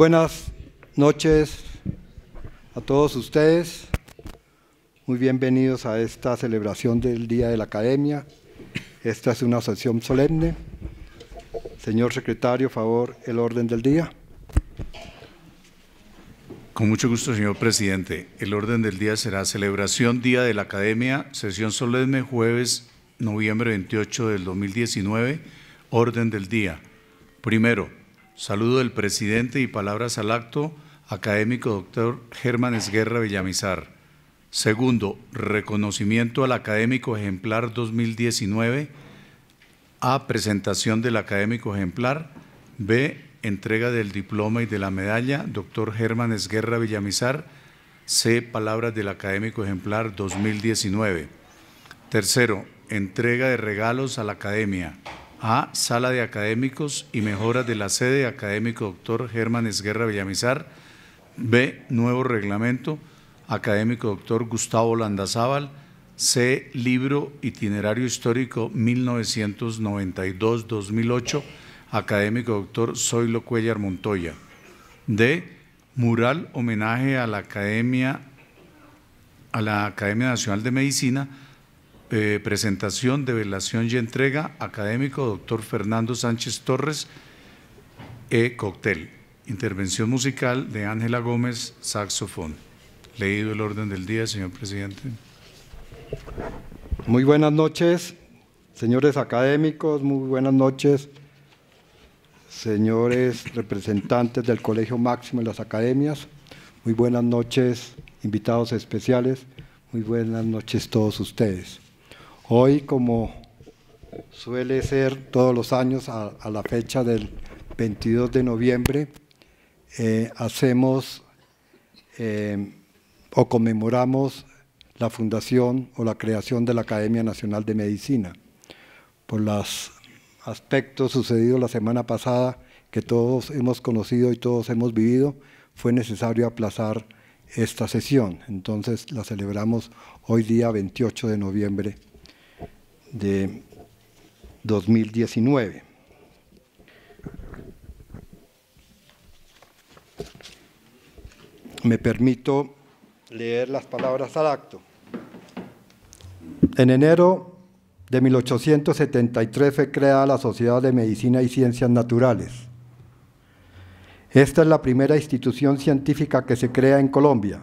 buenas noches a todos ustedes. Muy bienvenidos a esta celebración del Día de la Academia. Esta es una sesión solemne. Señor secretario, favor, el orden del día. Con mucho gusto, señor presidente. El orden del día será celebración Día de la Academia, sesión solemne, jueves, noviembre 28 del 2019. Orden del día. Primero, Saludo del presidente y palabras al acto, académico doctor Germán Esguerra Villamizar. Segundo, reconocimiento al académico ejemplar 2019. A, presentación del académico ejemplar. B, entrega del diploma y de la medalla, doctor Germán Esguerra Villamizar. C, palabras del académico ejemplar 2019. Tercero, entrega de regalos a la academia. A. Sala de Académicos y Mejoras de la Sede Académico Doctor Germán Esguerra Villamizar. B. Nuevo Reglamento Académico Doctor Gustavo Landazábal. C. Libro Itinerario Histórico 1992-2008 Académico Doctor Zoilo Cuellar Montoya. D. Mural Homenaje a la Academia, a la Academia Nacional de Medicina eh, presentación de velación y entrega académico doctor Fernando Sánchez Torres e Cóctel. Intervención musical de Ángela Gómez, saxofón. Leído el orden del día, señor presidente. Muy buenas noches, señores académicos, muy buenas noches, señores representantes del Colegio Máximo de las Academias, muy buenas noches, invitados especiales, muy buenas noches todos ustedes. Hoy, como suele ser todos los años a, la fecha del 22 de noviembre, eh, hacemos eh, o conmemoramos la fundación o la creación de la Academia Nacional de Medicina. Por los aspectos sucedidos la semana pasada, que todos hemos conocido y todos hemos vivido, fue necesario aplazar esta sesión. Entonces la celebramos hoy día 28 de noviembre de 2019. Me permito leer las palabras al acto. En enero de 1873 fue creada la Sociedad de Medicina y Ciencias Naturales. Esta es la primera institución científica que se crea en Colombia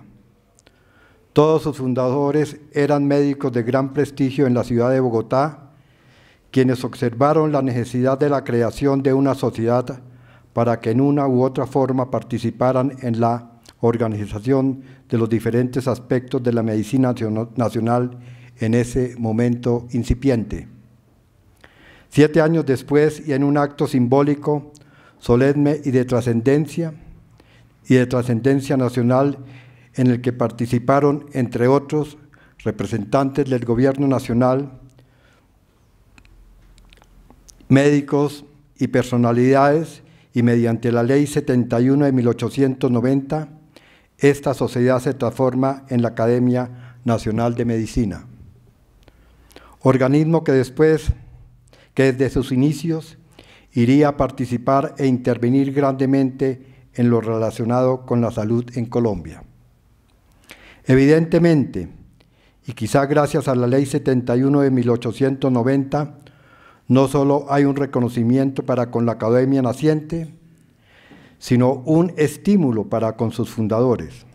todos sus fundadores eran médicos de gran prestigio en la ciudad de Bogotá, quienes observaron la necesidad de la creación de una sociedad para que en una u otra forma participaran en la organización de los diferentes aspectos de la medicina nacional en ese momento incipiente. Siete años después y en un acto simbólico, solemne y de trascendencia, y de trascendencia nacional, en el que participaron, entre otros, representantes del Gobierno Nacional, médicos y personalidades, y mediante la Ley 71 de 1890, esta sociedad se transforma en la Academia Nacional de Medicina, organismo que después, que desde sus inicios, iría a participar e intervenir grandemente en lo relacionado con la salud en Colombia. Evidentemente, y quizá gracias a la Ley 71 de 1890, no solo hay un reconocimiento para con la academia naciente, sino un estímulo para con sus fundadores.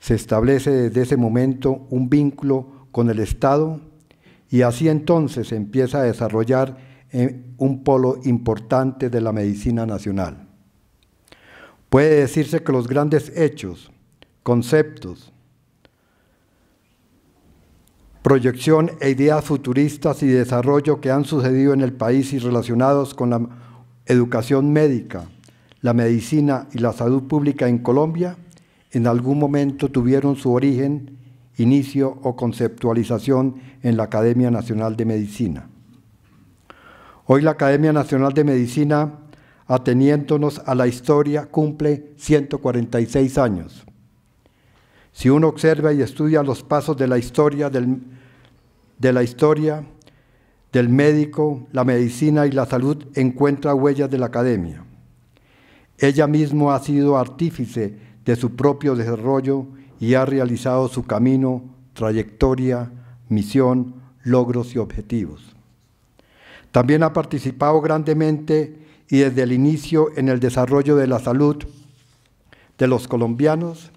Se establece desde ese momento un vínculo con el Estado y así entonces se empieza a desarrollar eh, un polo importante de la medicina nacional. Puede decirse que los grandes hechos, conceptos, proyección e ideas futuristas y desarrollo que han sucedido en el país y relacionados con la educación médica, la medicina y la salud pública en Colombia, en algún momento tuvieron su origen, inicio o conceptualización en la Academia Nacional de Medicina. Hoy la Academia Nacional de Medicina, ateniéndonos a la historia, cumple 146 años. Si uno observa y estudia los pasos de la historia del, de la historia del médico, la medicina y la salud, encuentra huellas de la academia. Ella misma ha sido artífice de su propio desarrollo y ha realizado su camino, trayectoria, misión, logros y objetivos. También ha participado grandemente y desde el inicio en el desarrollo de la salud de los colombianos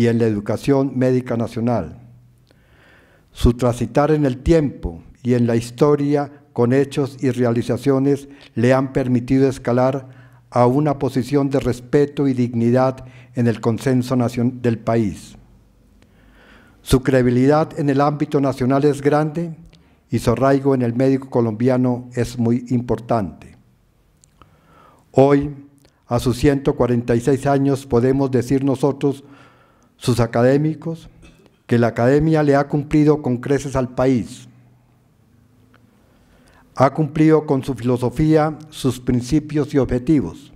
y en la educación médica nacional. Su transitar en el tiempo y en la historia con hechos y realizaciones le han permitido escalar a una posición de respeto y dignidad en el consenso del país. Su credibilidad en el ámbito nacional es grande y su arraigo en el médico colombiano es muy importante. Hoy, a sus 146 años, podemos decir nosotros sus académicos, que la academia le ha cumplido con creces al país. Ha cumplido con su filosofía, sus principios y objetivos.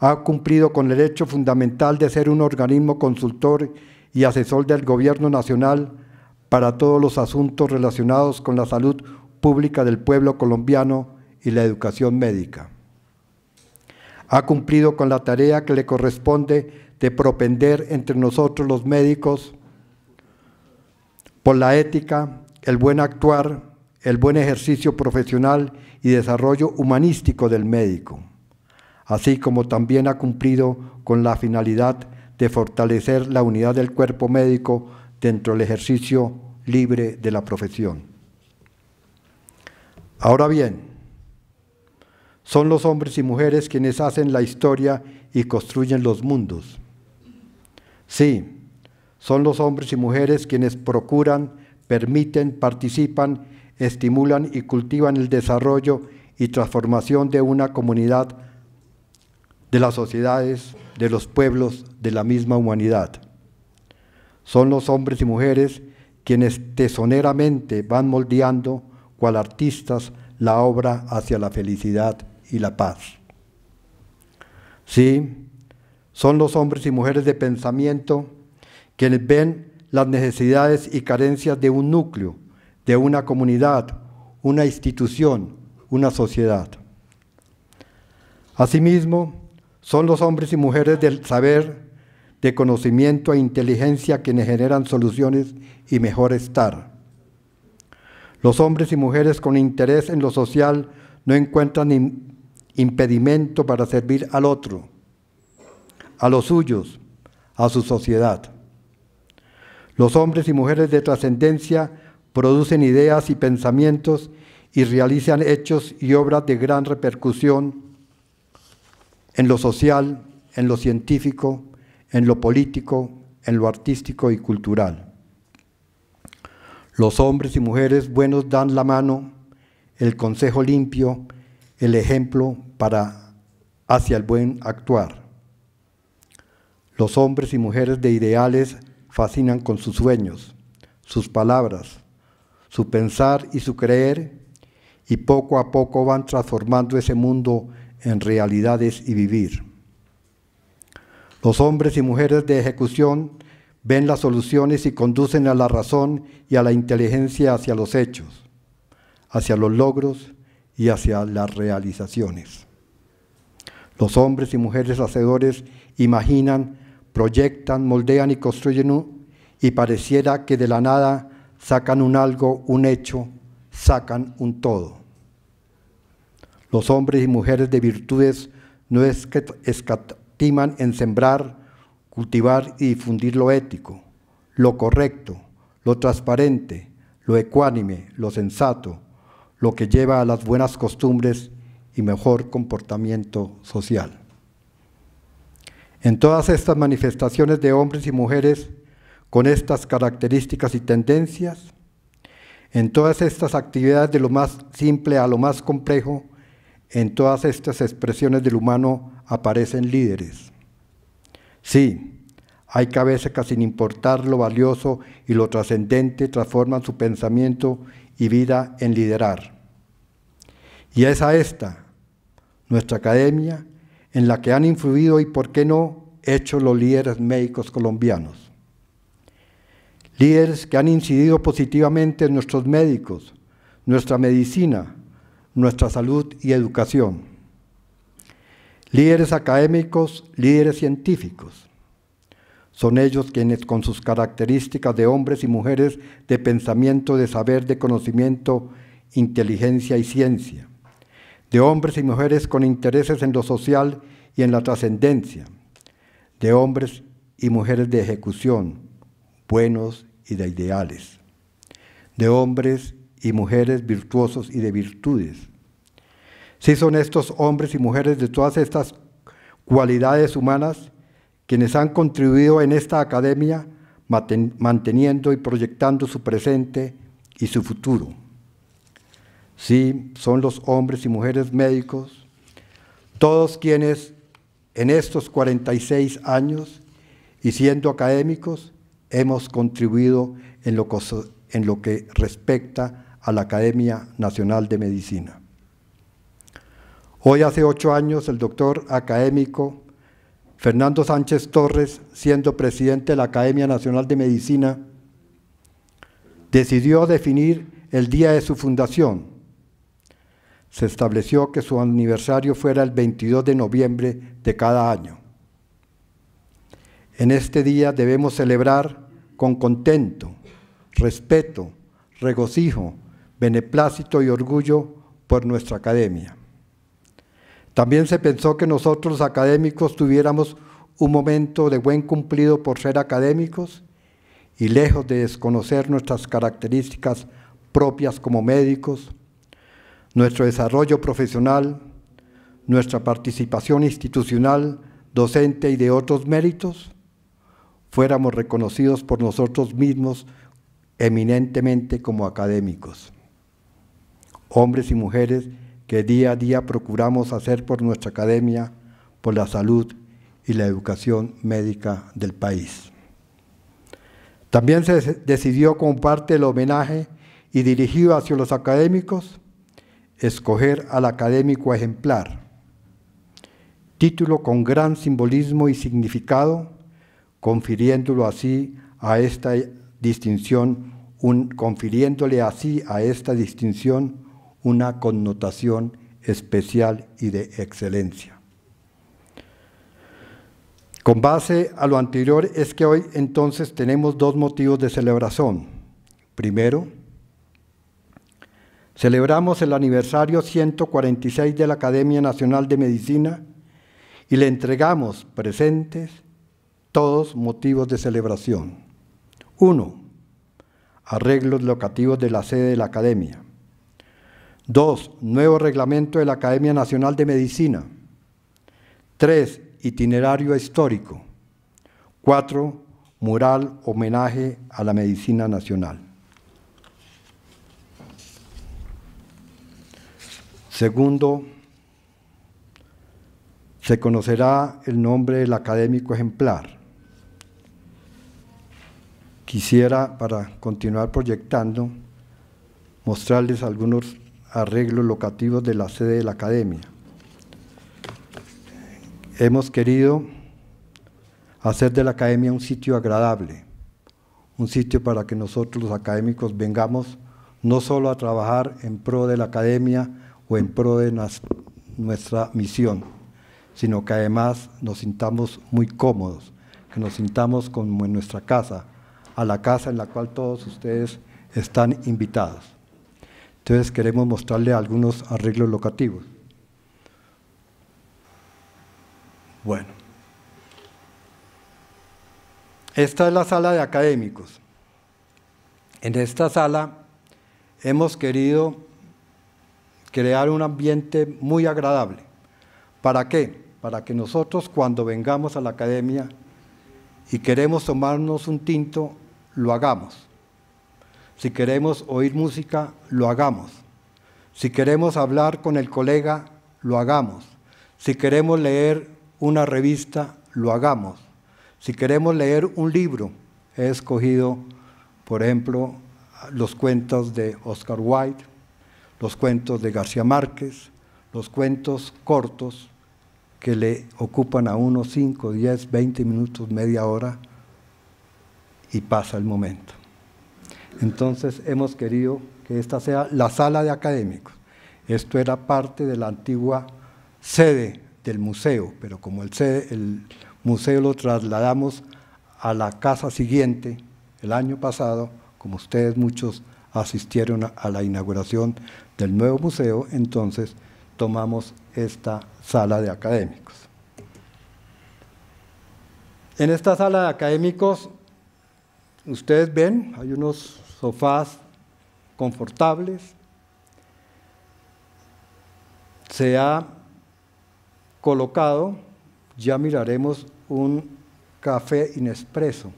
Ha cumplido con el hecho fundamental de ser un organismo consultor y asesor del Gobierno Nacional para todos los asuntos relacionados con la salud pública del pueblo colombiano y la educación médica. Ha cumplido con la tarea que le corresponde de propender entre nosotros los médicos por la ética, el buen actuar, el buen ejercicio profesional y desarrollo humanístico del médico, así como también ha cumplido con la finalidad de fortalecer la unidad del cuerpo médico dentro del ejercicio libre de la profesión. Ahora bien, son los hombres y mujeres quienes hacen la historia y construyen los mundos. Sí, son los hombres y mujeres quienes procuran, permiten, participan, estimulan y cultivan el desarrollo y transformación de una comunidad, de las sociedades, de los pueblos, de la misma humanidad. Son los hombres y mujeres quienes tesoneramente van moldeando, cual artistas, la obra hacia la felicidad y la paz. Sí, son los hombres y mujeres de pensamiento quienes ven las necesidades y carencias de un núcleo, de una comunidad, una institución, una sociedad. Asimismo, son los hombres y mujeres del saber, de conocimiento e inteligencia quienes generan soluciones y mejor estar. Los hombres y mujeres con interés en lo social no encuentran impedimento para servir al otro a los suyos, a su sociedad. Los hombres y mujeres de trascendencia producen ideas y pensamientos y realizan hechos y obras de gran repercusión en lo social, en lo científico, en lo político, en lo artístico y cultural. Los hombres y mujeres buenos dan la mano, el consejo limpio, el ejemplo para hacia el buen actuar. Los hombres y mujeres de ideales fascinan con sus sueños, sus palabras, su pensar y su creer, y poco a poco van transformando ese mundo en realidades y vivir. Los hombres y mujeres de ejecución ven las soluciones y conducen a la razón y a la inteligencia hacia los hechos, hacia los logros y hacia las realizaciones. Los hombres y mujeres hacedores imaginan proyectan, moldean y construyen y pareciera que de la nada sacan un algo, un hecho, sacan un todo. Los hombres y mujeres de virtudes no escatiman en sembrar, cultivar y difundir lo ético, lo correcto, lo transparente, lo ecuánime, lo sensato, lo que lleva a las buenas costumbres y mejor comportamiento social. En todas estas manifestaciones de hombres y mujeres con estas características y tendencias, en todas estas actividades de lo más simple a lo más complejo, en todas estas expresiones del humano aparecen líderes. Sí, hay cabezas que sin importar lo valioso y lo trascendente transforman su pensamiento y vida en liderar. Y es a esta, nuestra academia, en la que han influido y, por qué no, hecho los líderes médicos colombianos. Líderes que han incidido positivamente en nuestros médicos, nuestra medicina, nuestra salud y educación. Líderes académicos, líderes científicos. Son ellos quienes con sus características de hombres y mujeres de pensamiento, de saber, de conocimiento, inteligencia y ciencia, de hombres y mujeres con intereses en lo social y en la trascendencia, de hombres y mujeres de ejecución, buenos y de ideales, de hombres y mujeres virtuosos y de virtudes. Si son estos hombres y mujeres de todas estas cualidades humanas quienes han contribuido en esta academia manteniendo y proyectando su presente y su futuro. Sí, son los hombres y mujeres médicos, todos quienes en estos 46 años y siendo académicos hemos contribuido en lo, en lo que respecta a la Academia Nacional de Medicina. Hoy hace ocho años el doctor académico Fernando Sánchez Torres, siendo presidente de la Academia Nacional de Medicina, decidió definir el día de su fundación, se estableció que su aniversario fuera el 22 de noviembre de cada año. En este día debemos celebrar con contento, respeto, regocijo, beneplácito y orgullo por nuestra academia. También se pensó que nosotros los académicos tuviéramos un momento de buen cumplido por ser académicos y lejos de desconocer nuestras características propias como médicos, nuestro desarrollo profesional, nuestra participación institucional, docente y de otros méritos, fuéramos reconocidos por nosotros mismos eminentemente como académicos, hombres y mujeres que día a día procuramos hacer por nuestra academia, por la salud y la educación médica del país. También se decidió como el homenaje y dirigido hacia los académicos escoger al académico ejemplar, título con gran simbolismo y significado, confiriéndolo así a esta distinción, un, confiriéndole así a esta distinción una connotación especial y de excelencia. Con base a lo anterior es que hoy entonces tenemos dos motivos de celebración. Primero, Celebramos el aniversario 146 de la Academia Nacional de Medicina y le entregamos presentes todos motivos de celebración. Uno, Arreglos locativos de la sede de la Academia. Dos, Nuevo reglamento de la Academia Nacional de Medicina. Tres, Itinerario histórico. Cuatro, Mural homenaje a la medicina nacional. Segundo, se conocerá el nombre del académico ejemplar. Quisiera, para continuar proyectando, mostrarles algunos arreglos locativos de la sede de la academia. Hemos querido hacer de la academia un sitio agradable, un sitio para que nosotros los académicos vengamos no solo a trabajar en pro de la academia, o en pro de nuestra misión, sino que además nos sintamos muy cómodos, que nos sintamos como en nuestra casa, a la casa en la cual todos ustedes están invitados. Entonces queremos mostrarle algunos arreglos locativos. Bueno, esta es la sala de académicos. En esta sala hemos querido crear un ambiente muy agradable. ¿Para qué? Para que nosotros cuando vengamos a la academia y queremos tomarnos un tinto, lo hagamos. Si queremos oír música, lo hagamos. Si queremos hablar con el colega, lo hagamos. Si queremos leer una revista, lo hagamos. Si queremos leer un libro, he escogido, por ejemplo, los cuentos de Oscar Wilde, los cuentos de García Márquez, los cuentos cortos que le ocupan a uno 5, 10, 20 minutos, media hora y pasa el momento. Entonces hemos querido que esta sea la sala de académicos. Esto era parte de la antigua sede del museo, pero como el, el museo lo trasladamos a la casa siguiente el año pasado, como ustedes muchos asistieron a, la inauguración del nuevo museo, entonces tomamos esta sala de académicos. En esta sala de académicos, ustedes ven, hay unos sofás confortables. Se ha colocado, ya miraremos un café inexpreso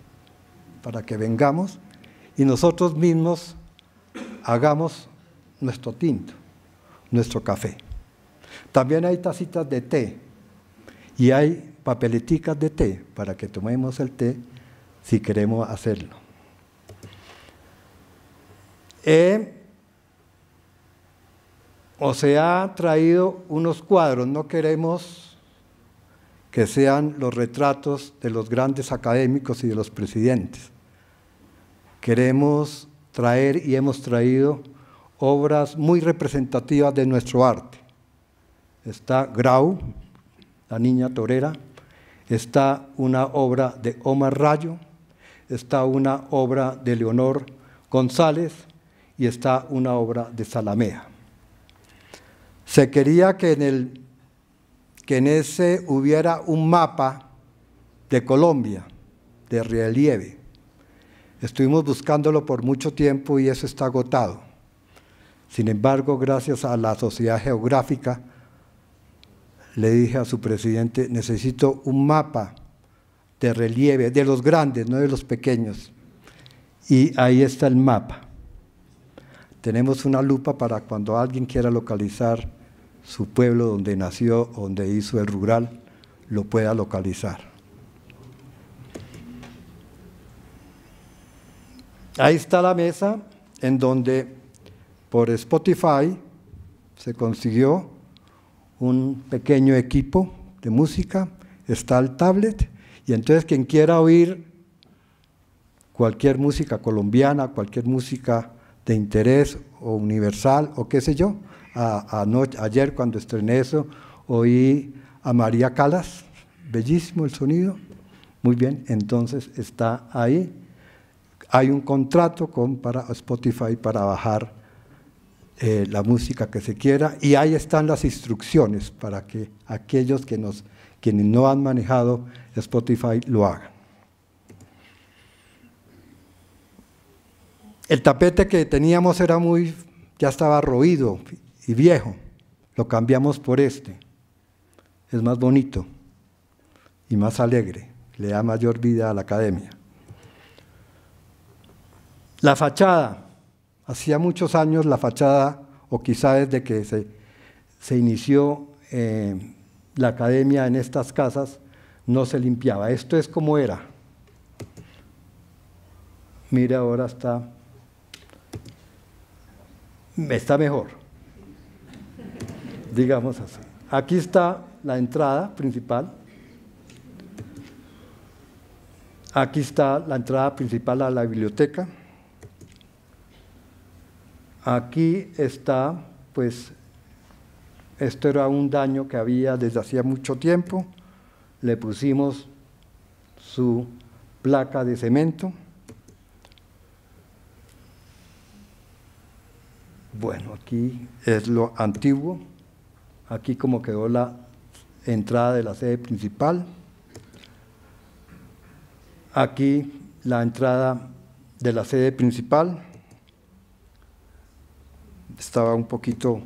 para que vengamos y nosotros mismos hagamos nuestro tinto, nuestro café. También hay tacitas de té y hay papeleticas de té para que tomemos el té si queremos hacerlo. Eh, o se ha traído unos cuadros, no queremos que sean los retratos de los grandes académicos y de los presidentes. Queremos traer y hemos traído obras muy representativas de nuestro arte. Está Grau, la niña torera, está una obra de Omar Rayo, está una obra de Leonor González y está una obra de Salamea. Se quería que en, el, que en ese hubiera un mapa de Colombia, de relieve. Estuvimos buscándolo por mucho tiempo y eso está agotado. Sin embargo, gracias a la sociedad geográfica, le dije a su presidente, necesito un mapa de relieve, de los grandes, no de los pequeños. Y ahí está el mapa. Tenemos una lupa para cuando alguien quiera localizar su pueblo donde nació, donde hizo el rural, lo pueda localizar. Ahí está la mesa en donde por Spotify se consiguió un pequeño equipo de música, está el tablet, y entonces quien quiera oír cualquier música colombiana, cualquier música de interés o universal o qué sé yo, a, ayer cuando estrené eso oí a María Calas, bellísimo el sonido, muy bien, entonces está ahí. Hay un contrato con, para Spotify para bajar eh, la música que se quiera y ahí están las instrucciones para que aquellos que nos, quienes no han manejado Spotify lo hagan. El tapete que teníamos era muy, ya estaba roído y viejo. Lo cambiamos por este. Es más bonito y más alegre. Le da mayor vida a la academia. La fachada. Hacía muchos años la fachada, o quizá desde que se, inició eh, la academia en estas casas, no se limpiaba. Esto es como era. Mira, ahora está, está mejor, digamos así. Aquí está la entrada principal. Aquí está la entrada principal a la biblioteca. Aquí está, pues, esto era un daño que había desde hacía mucho tiempo. Le pusimos su placa de cemento. Bueno, aquí es lo antiguo. Aquí como quedó la entrada de la sede principal. Aquí la entrada de la sede principal estaba un poquito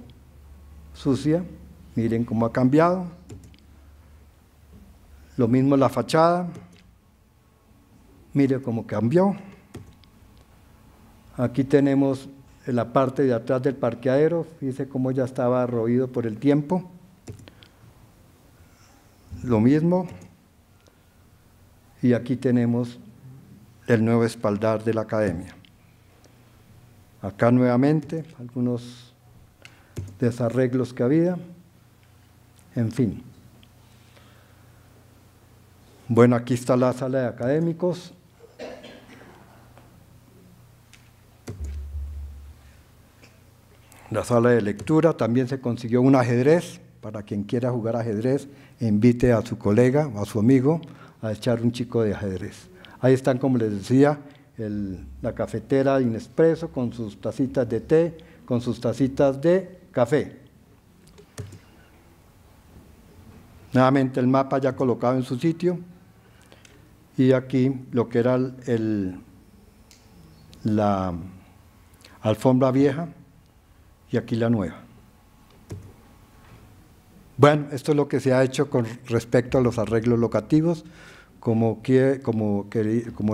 sucia, miren cómo ha cambiado. Lo mismo la fachada, miren cómo cambió. Aquí tenemos la parte de atrás del parqueadero, fíjense cómo ya estaba roído por el tiempo. Lo mismo. Y aquí tenemos el nuevo espaldar de la academia. Acá nuevamente algunos desarreglos que había. En fin. Bueno, aquí está la sala de académicos. La sala de lectura, también se consiguió un ajedrez, para quien quiera jugar ajedrez, invite a su colega o a su amigo a echar un chico de ajedrez. Ahí están, como les decía, la cafetera Inexpreso con sus tacitas de té, con sus tacitas de café. Nuevamente el mapa ya colocado en su sitio y aquí lo que era la alfombra vieja y aquí la nueva. Bueno, esto es lo que se ha hecho con respecto a los arreglos locativos. Como,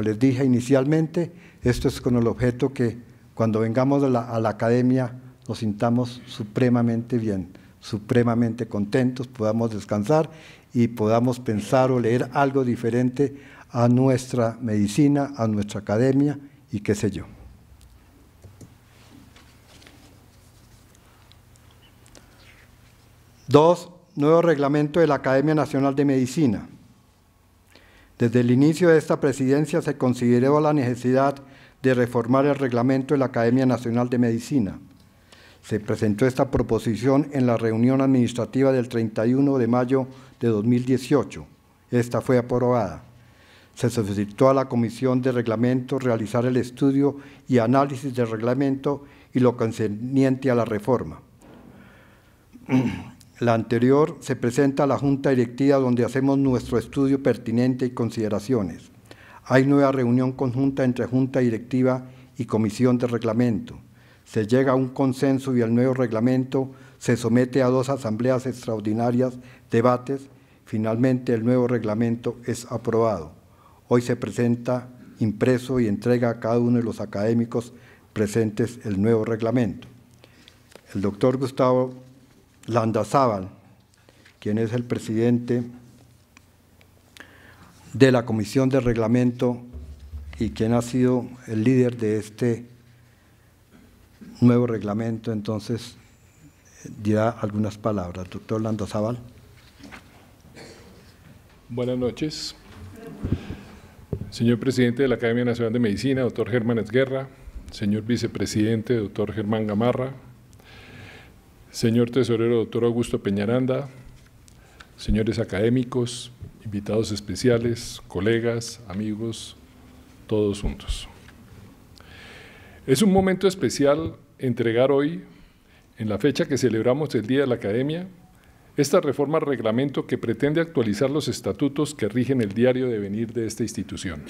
les dije inicialmente, esto es con el objeto que cuando vengamos a la academia nos sintamos supremamente bien, supremamente contentos, podamos descansar y podamos pensar o leer algo diferente a nuestra medicina, a nuestra academia y qué sé yo. Dos, nuevo reglamento de la Academia Nacional de Medicina. Desde el inicio de esta presidencia se consideró la necesidad de reformar el reglamento de la Academia Nacional de Medicina. Se presentó esta proposición en la reunión administrativa del 31 de mayo de 2018. Esta fue aprobada. Se solicitó a la Comisión de Reglamento realizar el estudio y análisis del reglamento y lo concerniente a la reforma. La anterior se presenta a la Junta Directiva donde hacemos nuestro estudio pertinente y consideraciones. Hay nueva reunión conjunta entre Junta Directiva y Comisión de Reglamento. Se llega a un consenso y el nuevo reglamento se somete a dos asambleas extraordinarias, debates. Finalmente el nuevo reglamento es aprobado. Hoy se presenta impreso y entrega a cada uno de los académicos presentes el nuevo reglamento. El doctor Gustavo Landa Landazábal, quien es el presidente de la Comisión de Reglamento y quien ha sido el líder de este nuevo reglamento, entonces dirá algunas palabras. Doctor Landazábal. Buenas noches. Señor presidente de la Academia Nacional de Medicina, doctor Germán Esguerra, señor vicepresidente, doctor Germán Gamarra, Señor tesorero, doctor Augusto Peñaranda, señores académicos, invitados especiales, colegas, amigos, todos juntos. Es un momento especial entregar hoy, en la fecha que celebramos el Día de la Academia, esta reforma al reglamento que pretende actualizar los estatutos que rigen el diario venir de esta institución,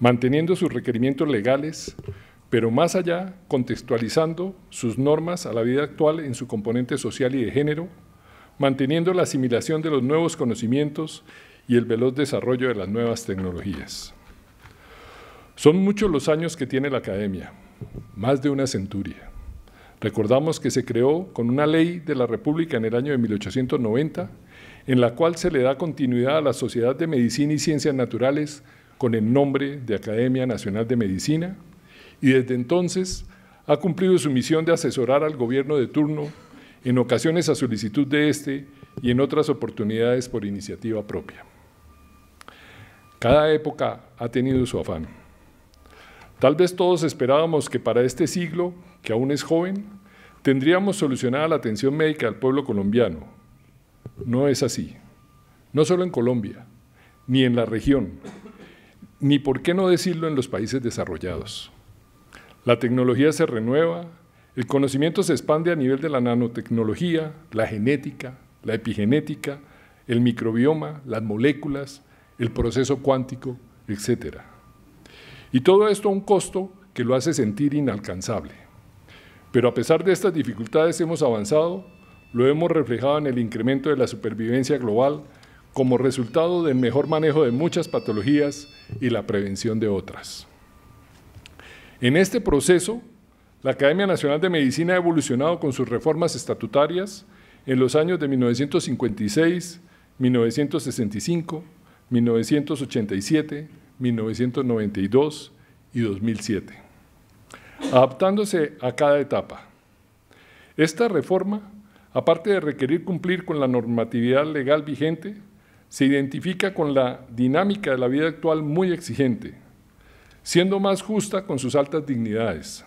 manteniendo sus requerimientos legales, pero más allá, contextualizando sus normas a la vida actual en su componente social y de género, manteniendo la asimilación de los nuevos conocimientos y el veloz desarrollo de las nuevas tecnologías. Son muchos los años que tiene la academia, más de una centuria. Recordamos que se creó con una ley de la República en el año de 1890, en la cual se le da continuidad a la Sociedad de Medicina y Ciencias Naturales con el nombre de Academia Nacional de Medicina, y desde entonces ha cumplido su misión de asesorar al gobierno de turno, en ocasiones a solicitud de este y en otras oportunidades por iniciativa propia. Cada época ha tenido su afán. Tal vez todos esperábamos que para este siglo, que aún es joven, tendríamos solucionada la atención médica al pueblo colombiano. No es así. No solo en Colombia, ni en la región, ni por qué no decirlo en los países desarrollados. La tecnología se renueva, el conocimiento se expande a nivel de la nanotecnología, la genética, la epigenética, el microbioma, las moléculas, el proceso cuántico, etc. Y todo esto a un costo que lo hace sentir inalcanzable. Pero a pesar de estas dificultades hemos avanzado, lo hemos reflejado en el incremento de la supervivencia global como resultado del mejor manejo de muchas patologías y la prevención de otras. En este proceso, la Academia Nacional de Medicina ha evolucionado con sus reformas estatutarias en los años de 1956, 1965, 1987, 1992 y 2007, adaptándose a cada etapa. Esta reforma, aparte de requerir cumplir con la normatividad legal vigente, se identifica con la dinámica de la vida actual muy exigente, siendo más justa con sus altas dignidades.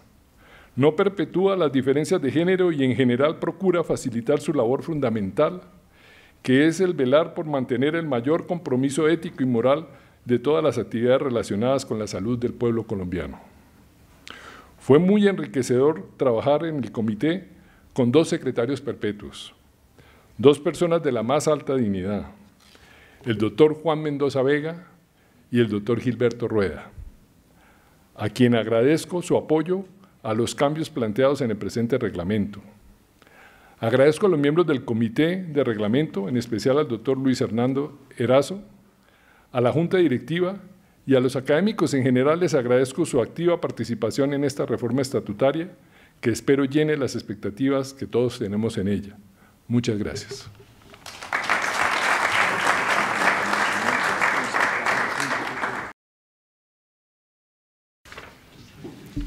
No perpetúa las diferencias de género y en general procura facilitar su labor fundamental, que es el velar por mantener el mayor compromiso ético y moral de todas las actividades relacionadas con la salud del pueblo colombiano. Fue muy enriquecedor trabajar en el comité con dos secretarios perpetuos, dos personas de la más alta dignidad, el doctor Juan Mendoza Vega y el doctor Gilberto Rueda a quien agradezco su apoyo a los cambios planteados en el presente reglamento. Agradezco a los miembros del Comité de Reglamento, en especial al doctor Luis Hernando Erazo, a la Junta Directiva y a los académicos en general les agradezco su activa participación en esta reforma estatutaria que espero llene las expectativas que todos tenemos en ella. Muchas gracias.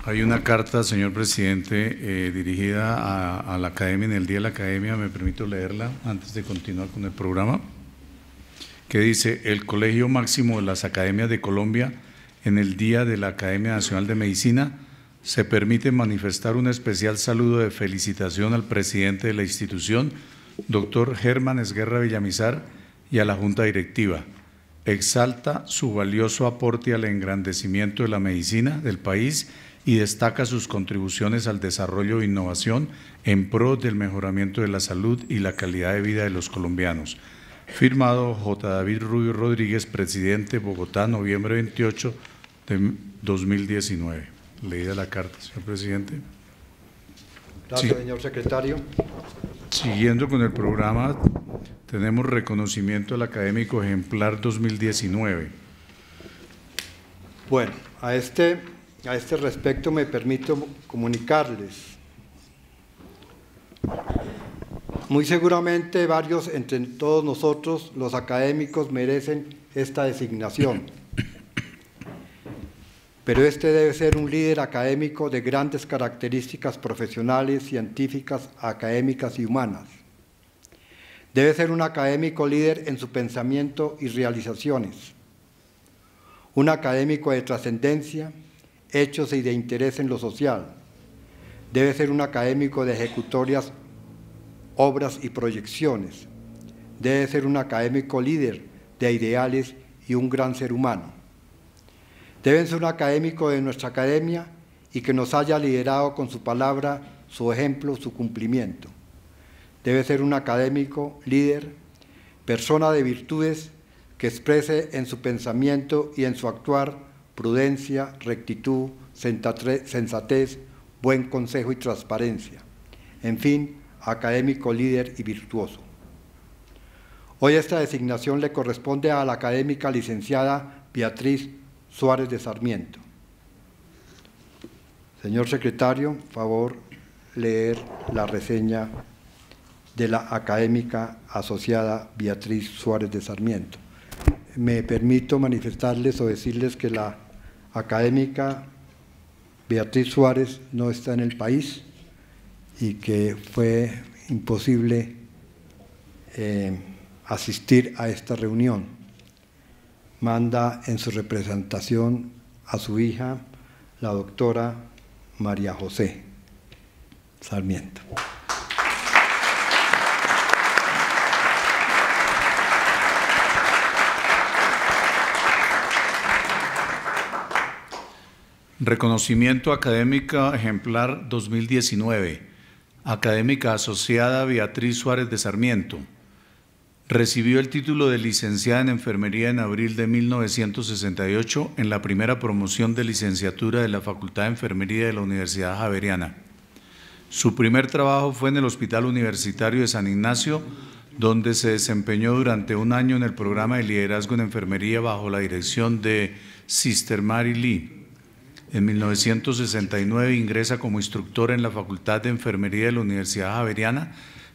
Hay una carta, señor presidente, eh, dirigida a, a, la academia, en el Día de la Academia, me permito leerla antes de continuar con el programa, que dice, el Colegio Máximo de las Academias de Colombia, en el Día de la Academia Nacional de Medicina, se permite manifestar un especial saludo de felicitación al presidente de la institución, doctor Germán Esguerra Villamizar, y a la Junta Directiva exalta su valioso aporte al engrandecimiento de la medicina del país y destaca sus contribuciones al desarrollo e innovación en pro del mejoramiento de la salud y la calidad de vida de los colombianos. Firmado J. David Rubio Rodríguez, presidente, Bogotá, noviembre 28 de 2019. Leída la carta, señor presidente. Gracias, señor secretario. Siguiendo con el programa, tenemos reconocimiento al académico ejemplar 2019. Bueno, a este a este respecto me permito comunicarles. Muy seguramente varios entre todos nosotros, los académicos, merecen esta designación. Pero este debe ser un líder académico de grandes características profesionales, científicas, académicas y humanas. Debe ser un académico líder en su pensamiento y realizaciones. Un académico de trascendencia, hechos y de interés en lo social. Debe ser un académico de ejecutorias, obras y proyecciones. Debe ser un académico líder de ideales y un gran ser humano. Debe ser un académico de nuestra academia y que nos haya liderado con su palabra, su ejemplo, su cumplimiento. Debe ser un académico, líder, persona de virtudes que exprese en su pensamiento y en su actuar prudencia, rectitud, sensatez, buen consejo y transparencia. En fin, académico líder y virtuoso. Hoy esta designación le corresponde a la académica licenciada Beatriz Suárez de Sarmiento. Señor secretario, favor leer la reseña de la académica asociada Beatriz Suárez de Sarmiento. Me permito manifestarles o decirles que la académica Beatriz Suárez no está en el país y que fue imposible eh, asistir a esta reunión. Manda en su representación a su hija, la doctora María José Sarmiento. Reconocimiento académico Ejemplar 2019. Académica Asociada Beatriz Suárez de Sarmiento. Recibió el título de licenciada en Enfermería en abril de 1968 en la primera promoción de licenciatura de la Facultad de Enfermería de la Universidad Javeriana. Su primer trabajo fue en el Hospital Universitario de San Ignacio, donde se desempeñó durante un año en el programa de liderazgo en enfermería bajo la dirección de Sister Mary Lee. En 1969 ingresa como instructor en la Facultad de Enfermería de la Universidad Javeriana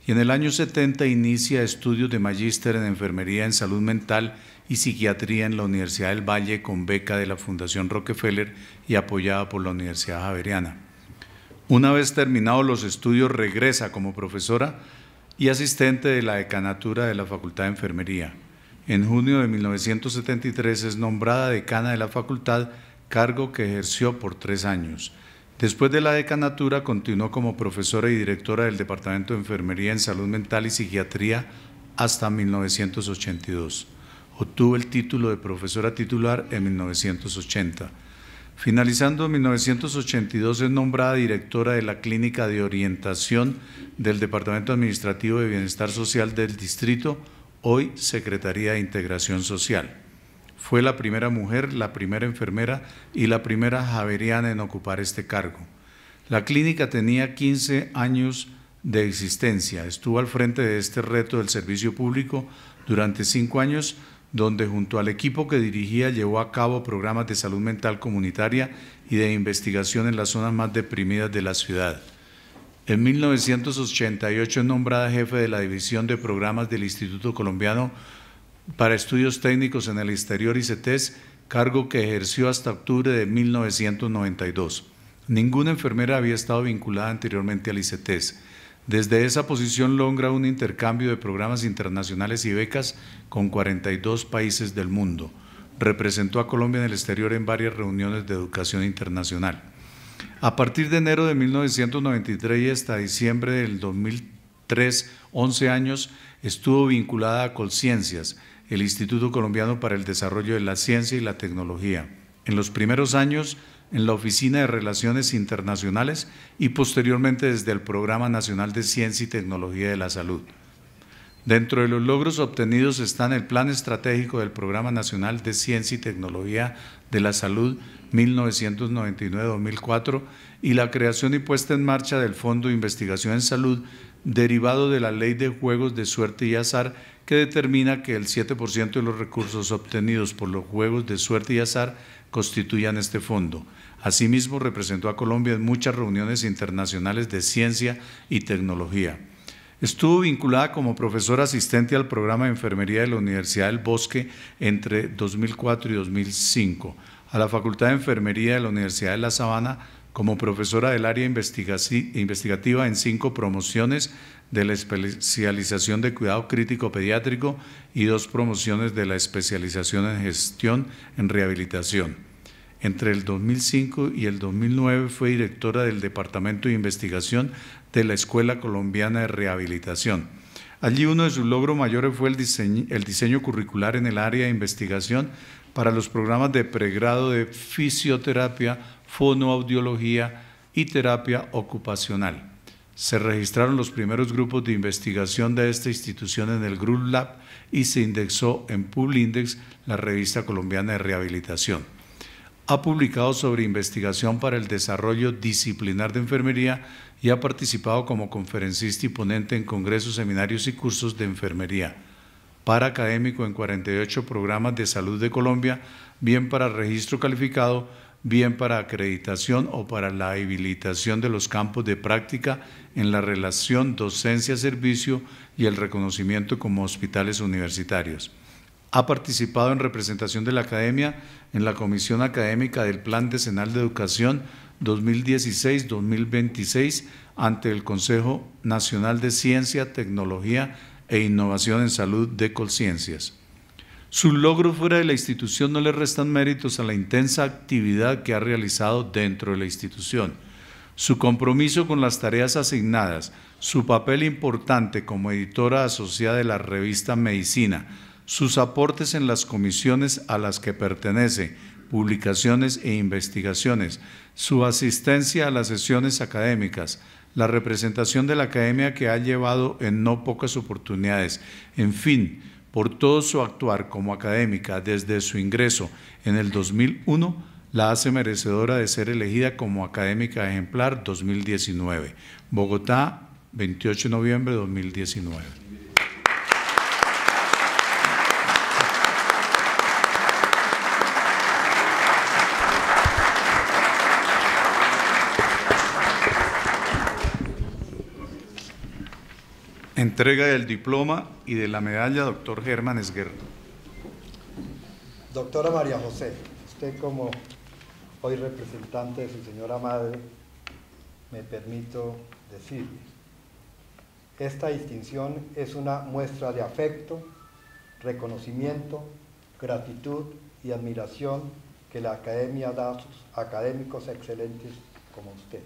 y en el año 70 inicia estudios de magíster en Enfermería en Salud Mental y Psiquiatría en la Universidad del Valle con beca de la Fundación Rockefeller y apoyada por la Universidad Javeriana. Una vez terminados los estudios regresa como profesora y asistente de la decanatura de la Facultad de Enfermería. En junio de 1973 es nombrada decana de la facultad cargo que ejerció por tres años. Después de la decanatura continuó como profesora y directora del Departamento de Enfermería en Salud Mental y Psiquiatría hasta 1982. Obtuvo el título de profesora titular en 1980. Finalizando en 1982 es nombrada directora de la Clínica de Orientación del Departamento Administrativo de Bienestar Social del Distrito, hoy Secretaría de Integración Social. Fue la primera mujer, la primera enfermera y la primera javeriana en ocupar este cargo. La clínica tenía 15 años de existencia. Estuvo al frente de este reto del servicio público durante cinco años, donde junto al equipo que dirigía llevó a cabo programas de salud mental comunitaria y de investigación en las zonas más deprimidas de la ciudad. En 1988 es nombrada jefe de la División de Programas del Instituto Colombiano para estudios técnicos en el exterior ICTES, cargo que ejerció hasta octubre de 1992. Ninguna enfermera había estado vinculada anteriormente al ICTES. Desde esa posición logra un intercambio de programas internacionales y becas con 42 países del mundo. Representó a Colombia en el exterior en varias reuniones de educación internacional. A partir de enero de 1993 y hasta diciembre del 2003, 11 años, estuvo vinculada a Colciencias, el Instituto Colombiano para el Desarrollo de la Ciencia y la Tecnología. En los primeros años, en la Oficina de Relaciones Internacionales y posteriormente desde el Programa Nacional de Ciencia y Tecnología de la Salud. Dentro de los logros obtenidos están el Plan Estratégico del Programa Nacional de Ciencia y Tecnología de la Salud 1999-2004 y la creación y puesta en marcha del Fondo de Investigación en Salud derivado de la Ley de Juegos de Suerte y Azar que determina que el 7% de los recursos obtenidos por los juegos de suerte y azar constituyan este fondo. Asimismo, representó a Colombia en muchas reuniones internacionales de ciencia y tecnología. Estuvo vinculada como profesora asistente al programa de enfermería de la Universidad del Bosque entre 2004 y 2005, a la Facultad de Enfermería de la Universidad de La Sabana como profesora del área investigativa en cinco promociones de la especialización de cuidado crítico pediátrico y dos promociones de la especialización en gestión en rehabilitación. Entre el 2005 y el 2009 fue directora del Departamento de Investigación de la Escuela Colombiana de Rehabilitación. Allí uno de sus logros mayores fue el diseño, el diseño curricular en el área de investigación para los programas de pregrado de fisioterapia, fonoaudiología y terapia ocupacional. Se registraron los primeros grupos de investigación de esta institución en el Group Lab y se indexó en Publindex, la revista colombiana de rehabilitación. Ha publicado sobre investigación para el desarrollo disciplinar de enfermería y ha participado como conferencista y ponente en congresos, seminarios y cursos de enfermería. Para académico en 48 programas de salud de Colombia, bien para registro calificado bien para acreditación o para la habilitación de los campos de práctica en la relación docencia-servicio y el reconocimiento como hospitales universitarios. Ha participado en representación de la Academia en la Comisión Académica del Plan Decenal de Educación 2016-2026 ante el Consejo Nacional de Ciencia, Tecnología e Innovación en Salud de Colciencias. Su logro fuera de la institución no le restan méritos a la intensa actividad que ha realizado dentro de la institución. Su compromiso con las tareas asignadas, su papel importante como editora asociada de la revista Medicina, sus aportes en las comisiones a las que pertenece, publicaciones e investigaciones, su asistencia a las sesiones académicas, la representación de la academia que ha llevado en no pocas oportunidades, en fin, por todo su actuar como académica desde su ingreso en el 2001, la hace merecedora de ser elegida como académica ejemplar 2019. Bogotá, 28 de noviembre de 2019. Entrega del diploma y de la medalla, doctor Germán Esguerra. Doctora María José, usted como hoy representante de su señora madre, me permito decirle, esta distinción es una muestra de afecto, reconocimiento, gratitud y admiración que la academia da a sus académicos excelentes como usted.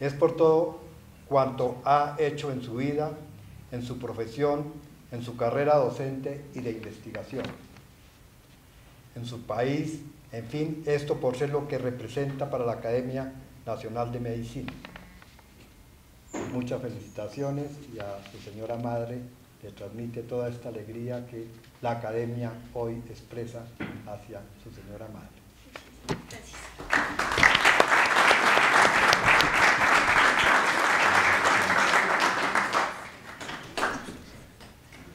Es por todo cuanto ha hecho en su vida, en su profesión, en su carrera docente y de investigación, en su país, en fin, esto por ser lo que representa para la Academia Nacional de Medicina. Muchas felicitaciones y a su señora madre le transmite toda esta alegría que la Academia hoy expresa hacia su señora madre.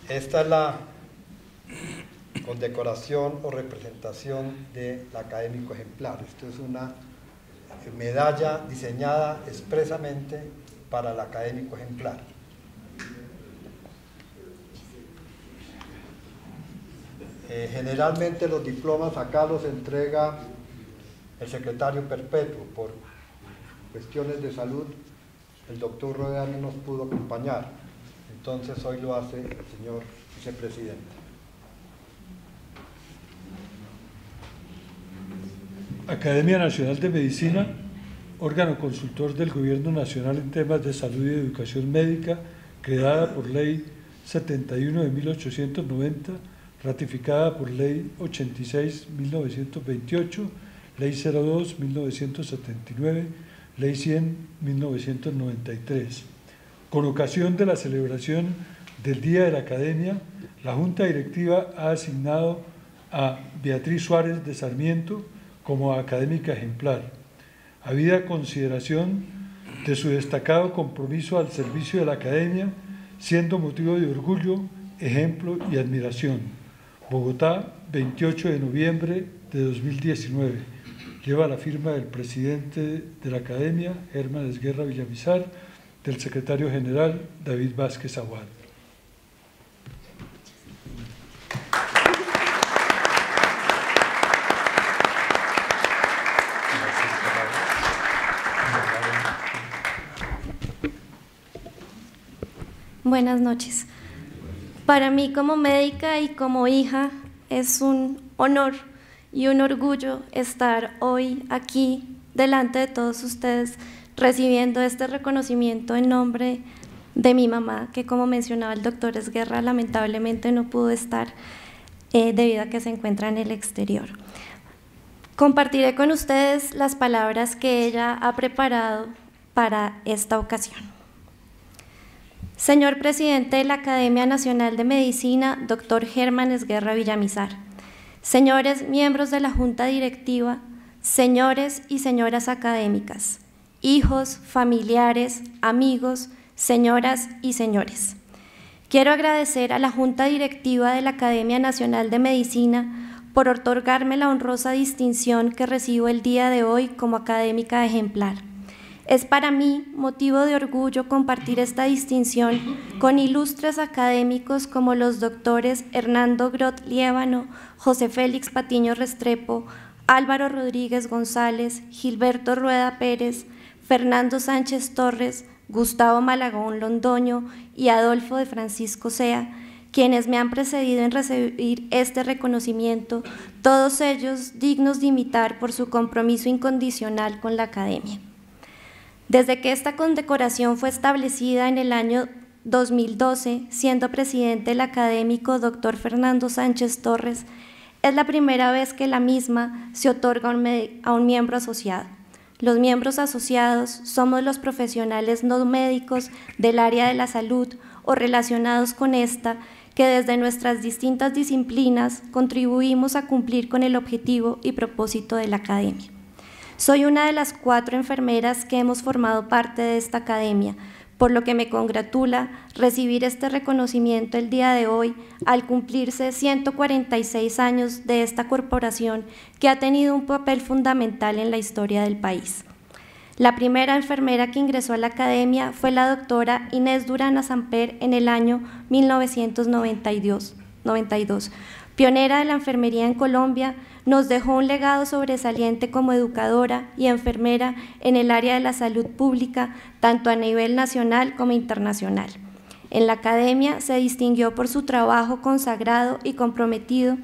Esta es la condecoración o representación del académico ejemplar. Esto es una medalla diseñada expresamente para el académico ejemplar. Eh, generalmente los diplomas acá los entrega el secretario perpetuo por cuestiones de salud. El doctor Rodeano nos pudo acompañar. Entonces hoy lo hace el señor vicepresidente. Academia Nacional de Medicina, órgano consultor del Gobierno Nacional en temas de salud y educación médica, creada por ley 71 de 1890, ratificada por ley 86-1928, ley 02-1979, ley 100-1993. Con ocasión de la celebración del Día de la Academia, la Junta Directiva ha asignado a Beatriz Suárez de Sarmiento como académica ejemplar, habida consideración de su destacado compromiso al servicio de la Academia, siendo motivo de orgullo, ejemplo y admiración. Bogotá, 28 de noviembre de 2019. Lleva la firma del presidente de la Academia, Germán Guerra Villamizar, del secretario general David Vázquez Aguado. Buenas noches. Para mí como médica y como hija es un honor y un orgullo estar hoy aquí delante de todos ustedes recibiendo este reconocimiento en nombre de mi mamá, que como mencionaba el doctor Esguerra, lamentablemente no pudo estar eh, debido a que se encuentra en el exterior. Compartiré con ustedes las palabras que ella ha preparado para esta ocasión. Señor presidente de la Academia Nacional de Medicina, doctor Germán Esguerra Villamizar, señores miembros de la Junta Directiva, señores y señoras académicas, hijos, familiares, amigos, señoras y señores. Quiero agradecer a la Junta Directiva de la Academia Nacional de Medicina por otorgarme la honrosa distinción que recibo el día de hoy como académica ejemplar. Es para mí motivo de orgullo compartir esta distinción con ilustres académicos como los doctores Hernando Grot Liébano, José Félix Patiño Restrepo, Álvaro Rodríguez González, Gilberto Rueda Pérez, Fernando Sánchez Torres, Gustavo Malagón Londoño y Adolfo de Francisco Sea, quienes me han precedido en recibir este reconocimiento, todos ellos dignos de imitar por su compromiso incondicional con la academia. Desde que esta condecoración fue establecida en el año 2012, siendo presidente el académico doctor Fernando Sánchez Torres, es la primera vez que la misma se otorga a un miembro asociado. Los miembros asociados somos los profesionales no médicos del área de la salud o relacionados con esta, que desde nuestras distintas disciplinas contribuimos a cumplir con el objetivo y propósito de la academia. Soy una de las cuatro enfermeras que hemos formado parte de esta academia, por lo que me congratula recibir este reconocimiento el día de hoy al cumplirse 146 años de esta corporación que ha tenido un papel fundamental en la historia del país. La primera enfermera que ingresó a la academia fue la doctora Inés Durana Samper en el año 1992, pionera de la enfermería en Colombia, nos dejó un legado sobresaliente como educadora y enfermera en el área de la salud pública, tanto a nivel nacional como internacional. En la academia se distinguió por su trabajo consagrado y comprometido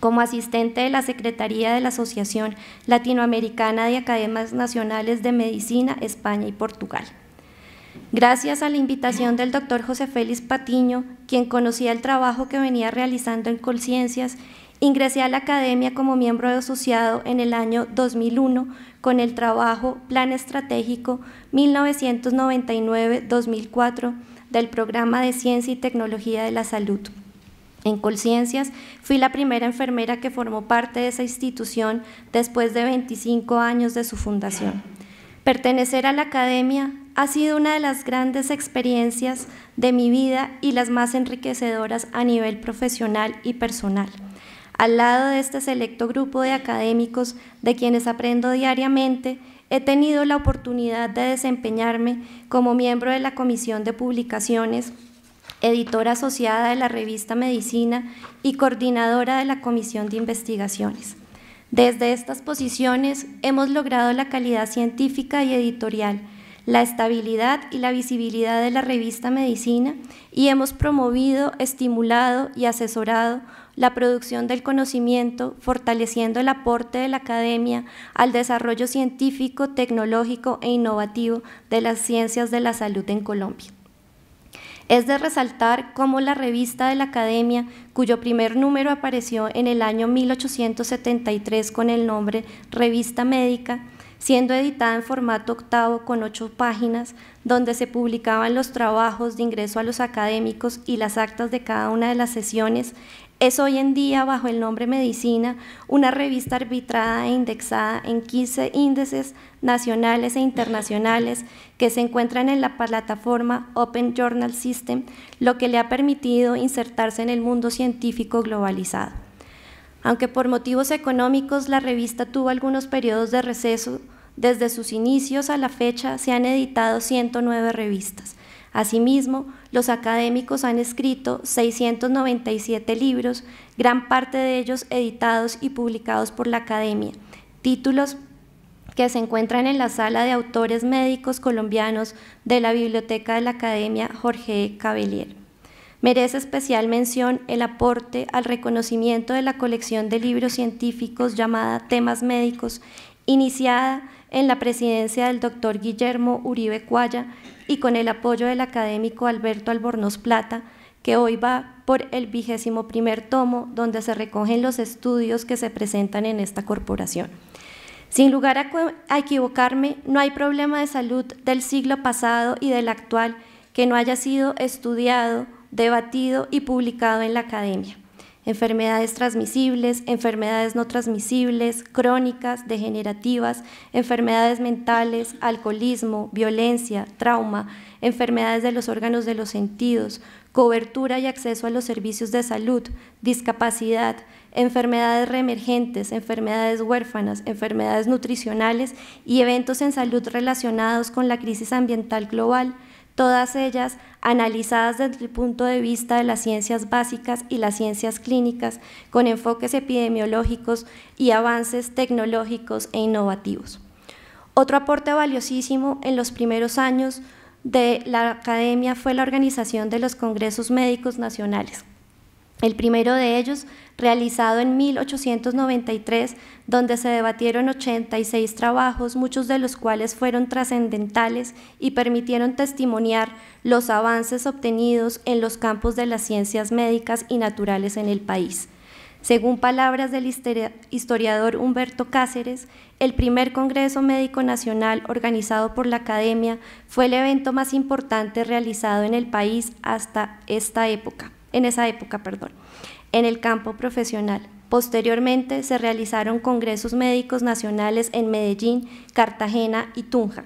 como asistente de la Secretaría de la Asociación Latinoamericana de Academias Nacionales de Medicina, España y Portugal. Gracias a la invitación del doctor José Félix Patiño, quien conocía el trabajo que venía realizando en Colciencias Ingresé a la academia como miembro asociado en el año 2001 con el trabajo Plan Estratégico 1999-2004 del Programa de Ciencia y Tecnología de la Salud. En Colciencias fui la primera enfermera que formó parte de esa institución después de 25 años de su fundación. Pertenecer a la academia ha sido una de las grandes experiencias de mi vida y las más enriquecedoras a nivel profesional y personal. Al lado de este selecto grupo de académicos de quienes aprendo diariamente, he tenido la oportunidad de desempeñarme como miembro de la Comisión de Publicaciones, editora asociada de la revista Medicina y coordinadora de la Comisión de Investigaciones. Desde estas posiciones hemos logrado la calidad científica y editorial, la estabilidad y la visibilidad de la revista Medicina y hemos promovido, estimulado y asesorado la producción del conocimiento, fortaleciendo el aporte de la academia al desarrollo científico, tecnológico e innovativo de las ciencias de la salud en Colombia. Es de resaltar cómo la revista de la Academia, cuyo primer número apareció en el año 1873 con el nombre Revista Médica, siendo editada en formato octavo con ocho páginas, donde se publicaban los trabajos de ingreso a los académicos y las actas de cada una de las sesiones, es hoy en día, bajo el nombre Medicina, una revista arbitrada e indexada en 15 índices nacionales e internacionales que se encuentran en la plataforma Open Journal System, lo que le ha permitido insertarse en el mundo científico globalizado. Aunque por motivos económicos la revista tuvo algunos periodos de receso, desde sus inicios a la fecha se han editado 109 revistas, Asimismo, los académicos han escrito 697 libros, gran parte de ellos editados y publicados por la academia, títulos que se encuentran en la sala de autores médicos colombianos de la Biblioteca de la Academia Jorge Cabellier. Merece especial mención el aporte al reconocimiento de la colección de libros científicos llamada Temas Médicos, iniciada en la presidencia del doctor Guillermo Uribe Cuaya y con el apoyo del académico Alberto Albornoz Plata, que hoy va por el vigésimo primer tomo, donde se recogen los estudios que se presentan en esta corporación. Sin lugar a, equivocarme, no hay problema de salud del siglo pasado y del actual que no haya sido estudiado debatido y publicado en la academia. Enfermedades transmisibles, enfermedades no transmisibles, crónicas, degenerativas, enfermedades mentales, alcoholismo, violencia, trauma, enfermedades de los órganos de los sentidos, cobertura y acceso a los servicios de salud, discapacidad, enfermedades reemergentes, enfermedades huérfanas, enfermedades nutricionales y eventos en salud relacionados con la crisis ambiental global todas ellas analizadas desde el punto de vista de las ciencias básicas y las ciencias clínicas, con enfoques epidemiológicos y avances tecnológicos e innovativos. Otro aporte valiosísimo en los primeros años de la academia fue la organización de los congresos médicos nacionales, el primero de ellos, realizado en 1893, donde se debatieron 86 trabajos, muchos de los cuales fueron trascendentales y permitieron testimoniar los avances obtenidos en los campos de las ciencias médicas y naturales en el país. Según palabras del historiador Humberto Cáceres, el primer Congreso Médico Nacional organizado por la Academia fue el evento más importante realizado en el país hasta esta época en esa época, perdón, en el campo profesional. Posteriormente se realizaron congresos médicos nacionales en Medellín, Cartagena y Tunja.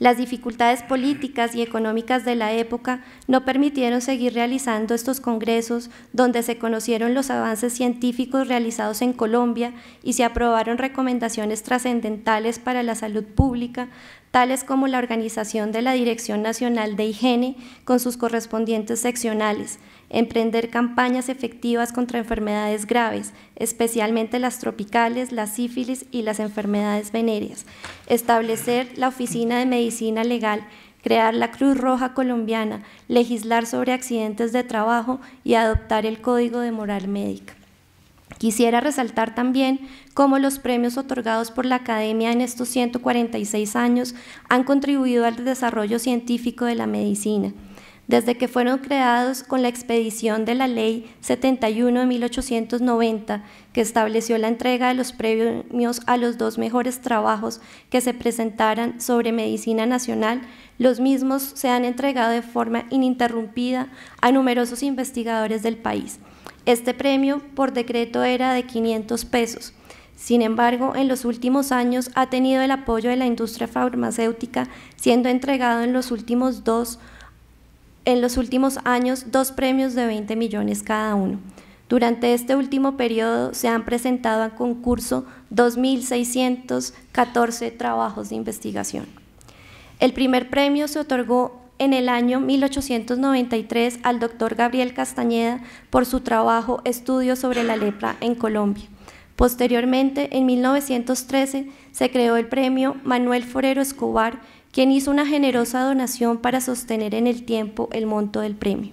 Las dificultades políticas y económicas de la época no permitieron seguir realizando estos congresos donde se conocieron los avances científicos realizados en Colombia y se aprobaron recomendaciones trascendentales para la salud pública, tales como la organización de la Dirección Nacional de Higiene con sus correspondientes seccionales, emprender campañas efectivas contra enfermedades graves, especialmente las tropicales, las sífilis y las enfermedades venéreas, establecer la Oficina de Medicina Legal, crear la Cruz Roja Colombiana, legislar sobre accidentes de trabajo y adoptar el Código de Moral Médica. Quisiera resaltar también cómo los premios otorgados por la Academia en estos 146 años han contribuido al desarrollo científico de la medicina desde que fueron creados con la expedición de la Ley 71 de 1890, que estableció la entrega de los premios a los dos mejores trabajos que se presentaran sobre medicina nacional, los mismos se han entregado de forma ininterrumpida a numerosos investigadores del país. Este premio por decreto era de 500 pesos. Sin embargo, en los últimos años ha tenido el apoyo de la industria farmacéutica, siendo entregado en los últimos dos en los últimos años dos premios de 20 millones cada uno. Durante este último periodo se han presentado a concurso 2.614 trabajos de investigación. El primer premio se otorgó en el año 1893 al doctor Gabriel Castañeda por su trabajo Estudio sobre la lepra en Colombia. Posteriormente, en 1913, se creó el premio Manuel Forero Escobar, quien hizo una generosa donación para sostener en el tiempo el monto del premio.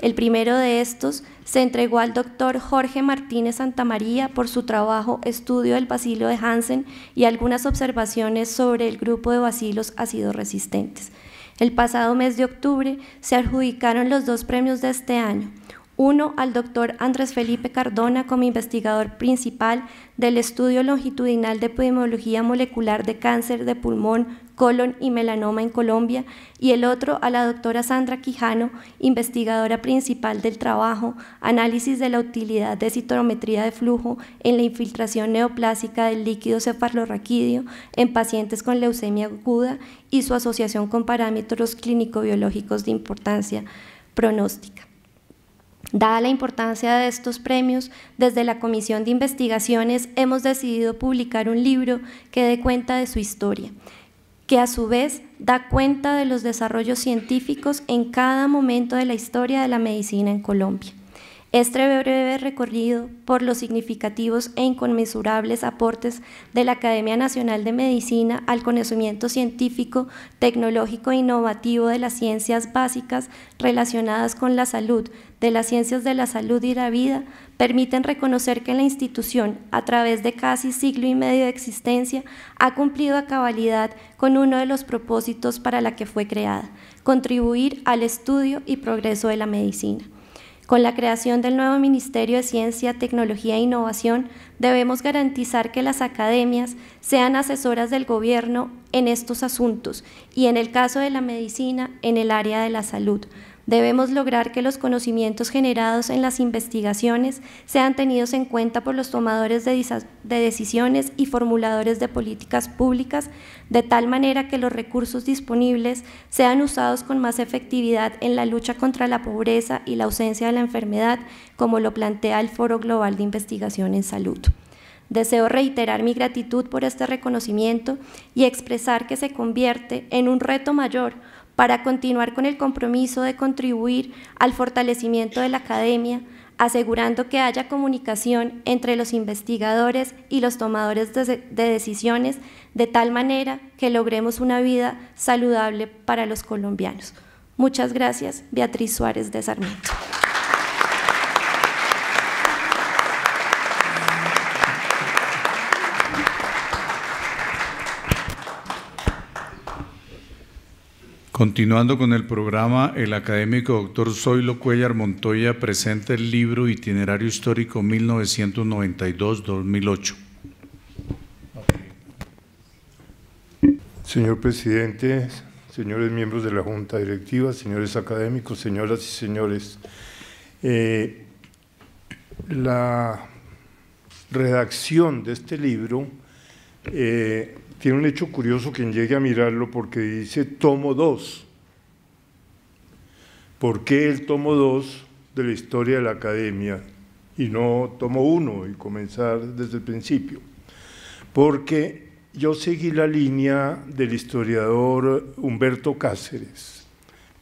El primero de estos se entregó al doctor Jorge Martínez Santamaría por su trabajo Estudio del bacilo de Hansen y algunas observaciones sobre el grupo de bacilos ácidos resistentes. El pasado mes de octubre se adjudicaron los dos premios de este año, uno, al doctor Andrés Felipe Cardona como investigador principal del estudio longitudinal de epidemiología molecular de cáncer de pulmón, colon y melanoma en Colombia, y el otro a la doctora Sandra Quijano, investigadora principal del trabajo Análisis de la utilidad de citometría de flujo en la infiltración neoplásica del líquido cefalorraquídeo en pacientes con leucemia aguda y su asociación con parámetros clínico-biológicos de importancia pronóstica. Dada la importancia de estos premios, desde la Comisión de Investigaciones hemos decidido publicar un libro que dé cuenta de su historia, que a su vez da cuenta de los desarrollos científicos en cada momento de la historia de la medicina en Colombia. Este breve recorrido por los significativos e inconmensurables aportes de la Academia Nacional de Medicina al conocimiento científico, tecnológico e innovativo de las ciencias básicas relacionadas con la salud, de las ciencias de la salud y la vida, permiten reconocer que la institución, a través de casi siglo y medio de existencia, ha cumplido a cabalidad con uno de los propósitos para la que fue creada, contribuir al estudio y progreso de la medicina. Con la creación del nuevo Ministerio de Ciencia, Tecnología e Innovación, debemos garantizar que las academias sean asesoras del gobierno en estos asuntos y en el caso de la medicina, en el área de la salud, Debemos lograr que los conocimientos generados en las investigaciones sean tenidos en cuenta por los tomadores de, decisiones y formuladores de políticas públicas, de tal manera que los recursos disponibles sean usados con más efectividad en la lucha contra la pobreza y la ausencia de la enfermedad, como lo plantea el Foro Global de Investigación en Salud. Deseo reiterar mi gratitud por este reconocimiento y expresar que se convierte en un reto mayor para continuar con el compromiso de contribuir al fortalecimiento de la academia, asegurando que haya comunicación entre los investigadores y los tomadores de, decisiones, de tal manera que logremos una vida saludable para los colombianos. Muchas gracias, Beatriz Suárez de Sarmiento. Continuando con el programa, el académico doctor Zoilo Cuellar Montoya presenta el libro Itinerario Histórico 1992-2008. Señor presidente, señores miembros de la Junta Directiva, señores académicos, señoras y señores, eh, la redacción de este libro eh, tiene un hecho curioso quien llegue a mirarlo porque dice tomo dos. ¿Por qué el tomo dos de la historia de la academia y no tomo uno y comenzar desde el principio? Porque yo seguí la línea del historiador Humberto Cáceres,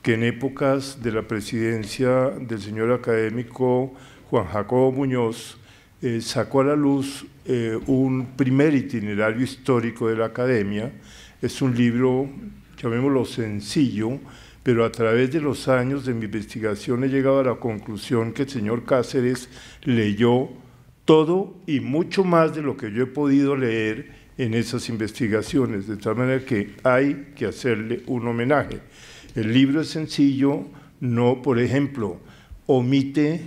que en épocas de la presidencia del señor académico Juan Jacobo Muñoz eh, sacó a la luz eh, un primer itinerario histórico de la academia. Es un libro, llamémoslo sencillo, pero a través de los años de mi investigación he llegado a la conclusión que el señor Cáceres leyó todo y mucho más de lo que yo he podido leer en esas investigaciones, de tal manera que hay que hacerle un homenaje. El libro es sencillo, no, por ejemplo, omite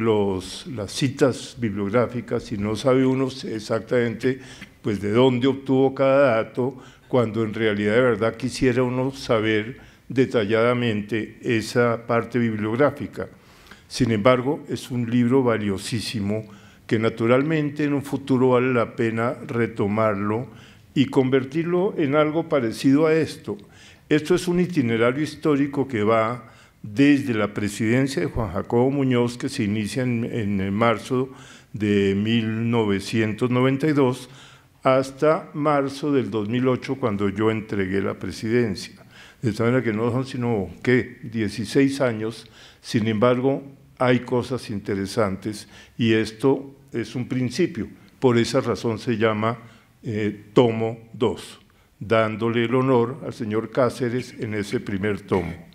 las citas bibliográficas y no sabe uno exactamente pues, de dónde obtuvo cada dato, cuando en realidad de verdad quisiera uno saber detalladamente esa parte bibliográfica. Sin embargo, es un libro valiosísimo que naturalmente en un futuro vale la pena retomarlo y convertirlo en algo parecido a esto. Esto es un itinerario histórico que va desde la presidencia de Juan Jacobo Muñoz, que se inicia en, marzo de 1992, hasta marzo del 2008, cuando yo entregué la presidencia. De esta manera que no son sino que 16 años, sin embargo, hay cosas interesantes y esto es un principio. Por esa razón se llama eh, tomo 2, dándole el honor al señor Cáceres en ese primer tomo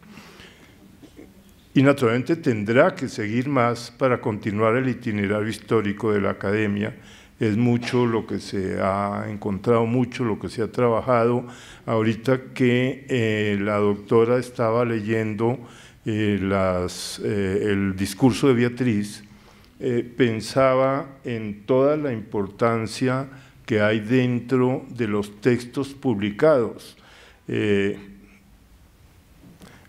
y naturalmente tendrá que seguir más para continuar el itinerario histórico de la academia. Es mucho lo que se ha encontrado, mucho lo que se ha trabajado. Ahorita que eh, la doctora estaba leyendo eh, las, eh, el discurso de Beatriz, pensaba en toda la importancia que hay dentro de los textos publicados.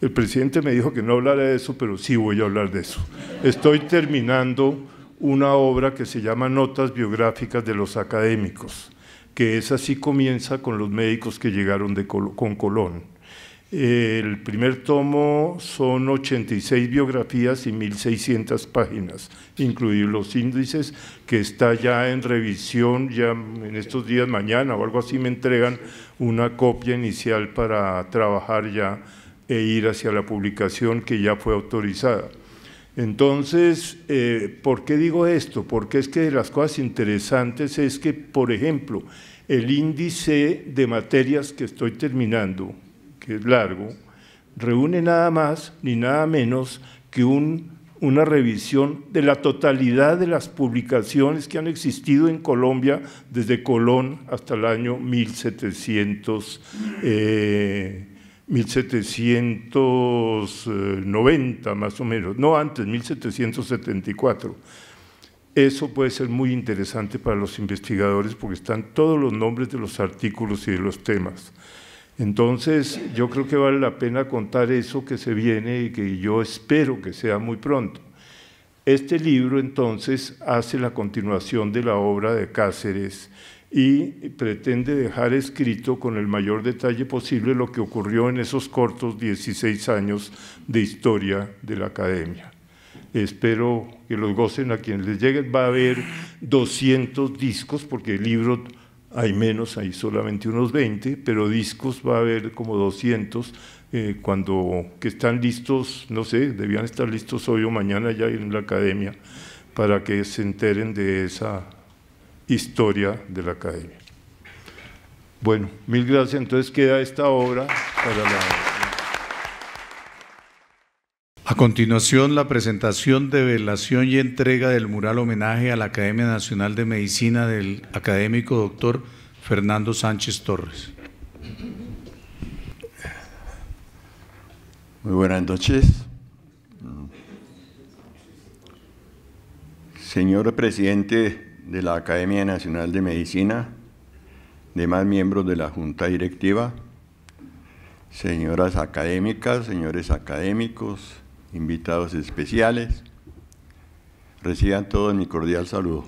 El presidente me dijo que no hablara de eso, pero sí voy a hablar de eso. Estoy terminando una obra que se llama Notas biográficas de los académicos, que es así comienza con los médicos que llegaron de con Colón. El primer tomo son 86 biografías y 1.600 páginas, incluidos los índices, que está ya en revisión, ya en estos días, mañana o algo así, me entregan una copia inicial para trabajar ya e ir hacia la publicación que ya fue autorizada. Entonces, eh, ¿por qué digo esto? Porque es que de las cosas interesantes es que, por ejemplo, el índice de materias que estoy terminando, que es largo, reúne nada más ni nada menos que un, una revisión de la totalidad de las publicaciones que han existido en Colombia desde Colón hasta el año 1700. 1790 eh, más o menos, no antes, 1774. Eso puede ser muy interesante para los investigadores porque están todos los nombres de los artículos y de los temas. Entonces, yo creo que vale la pena contar eso que se viene y que yo espero que sea muy pronto. Este libro, entonces, hace la continuación de la obra de Cáceres y pretende dejar escrito con el mayor detalle posible lo que ocurrió en esos cortos 16 años de historia de la academia. Espero que los gocen a quienes les lleguen. Va a haber 200 discos, porque el libro hay menos, hay solamente unos 20, pero discos va a haber como 200 eh, cuando que están listos, no sé, debían estar listos hoy o mañana ya en la academia para que se enteren de esa historia de la academia. Bueno, mil gracias. Entonces queda esta obra para la... A continuación, la presentación de velación y entrega del mural homenaje a la Academia Nacional de Medicina del académico doctor Fernando Sánchez Torres. Muy buenas noches. Señor presidente de la Academia Nacional de Medicina, demás miembros de la Junta Directiva, señoras académicas, señores académicos, invitados especiales, reciban todos mi cordial saludo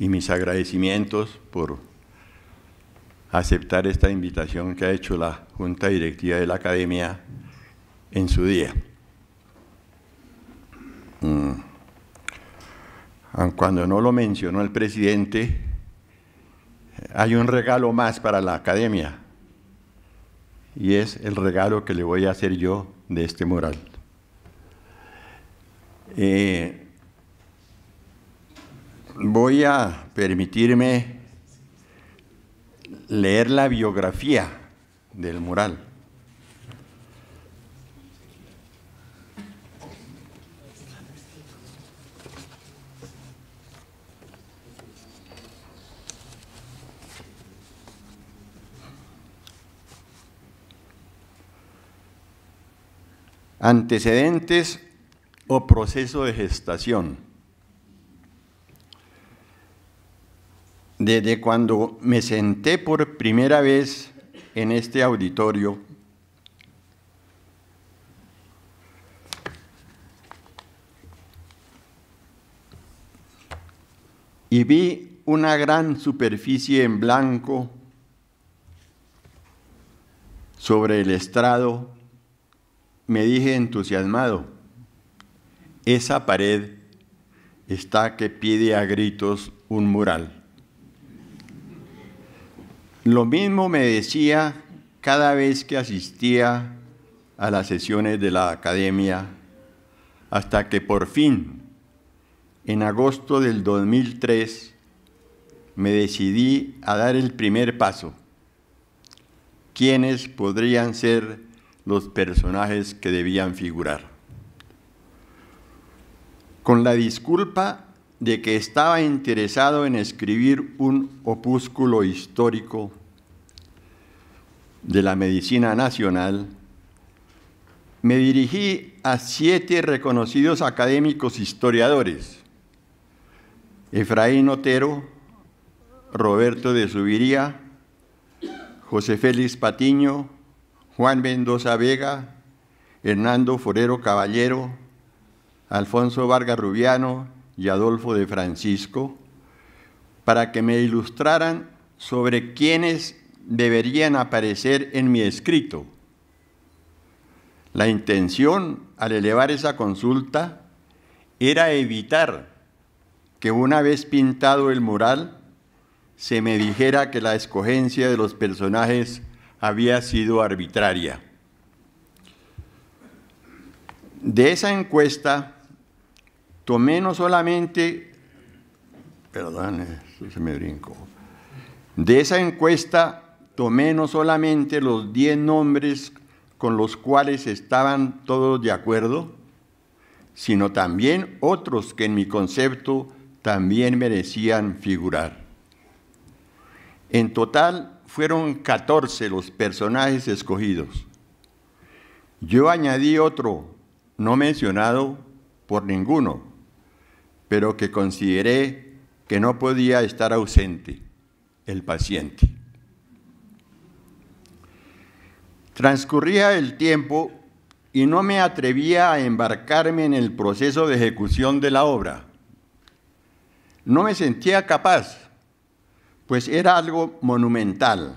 y mis agradecimientos por aceptar esta invitación que ha hecho la Junta Directiva de la Academia en su día. Mm aun cuando no lo mencionó el presidente, hay un regalo más para la academia y es el regalo que le voy a hacer yo de este mural. Eh, voy a permitirme leer la biografía del mural. antecedentes o proceso de gestación. Desde cuando me senté por primera vez en este auditorio, y vi una gran superficie en blanco sobre el estrado me dije entusiasmado, esa pared está que pide a gritos un mural. Lo mismo me decía cada vez que asistía a las sesiones de la academia, hasta que por fin, en agosto del 2003, me decidí a dar el primer paso. ¿Quiénes podrían ser los personajes que debían figurar. Con la disculpa de que estaba interesado en escribir un opúsculo histórico de la medicina nacional, me dirigí a siete reconocidos académicos historiadores, Efraín Otero, Roberto de Subiría, José Félix Patiño, Juan Mendoza Vega, Hernando Forero Caballero, Alfonso Vargas Rubiano y Adolfo de Francisco, para que me ilustraran sobre quiénes deberían aparecer en mi escrito. La intención al elevar esa consulta era evitar que una vez pintado el mural se me dijera que la escogencia de los personajes había sido arbitraria. De esa encuesta tomé no solamente, perdón, eh, se me brinco, de esa encuesta tomé no solamente los 10 nombres con los cuales estaban todos de acuerdo, sino también otros que en mi concepto también merecían figurar. En total fueron 14 los personajes escogidos. Yo añadí otro no mencionado por ninguno, pero que consideré que no podía estar ausente, el paciente. Transcurría el tiempo y no me atrevía a embarcarme en el proceso de ejecución de la obra. No me sentía capaz pues era algo monumental,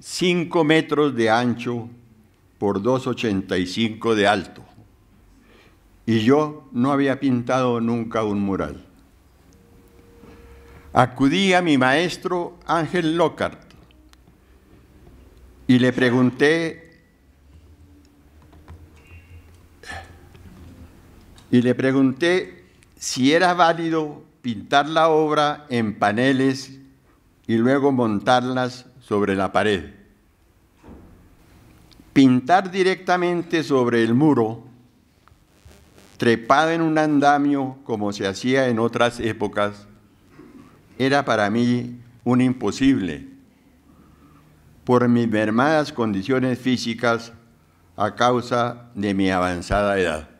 5 metros de ancho por 2,85 de alto. Y yo no había pintado nunca un mural. Acudí a mi maestro Ángel Lockhart y le pregunté y le pregunté si era válido pintar la obra en paneles y luego montarlas sobre la pared. Pintar directamente sobre el muro, trepado en un andamio como se hacía en otras épocas, era para mí un imposible. Por mis mermadas condiciones físicas, a causa de mi avanzada edad.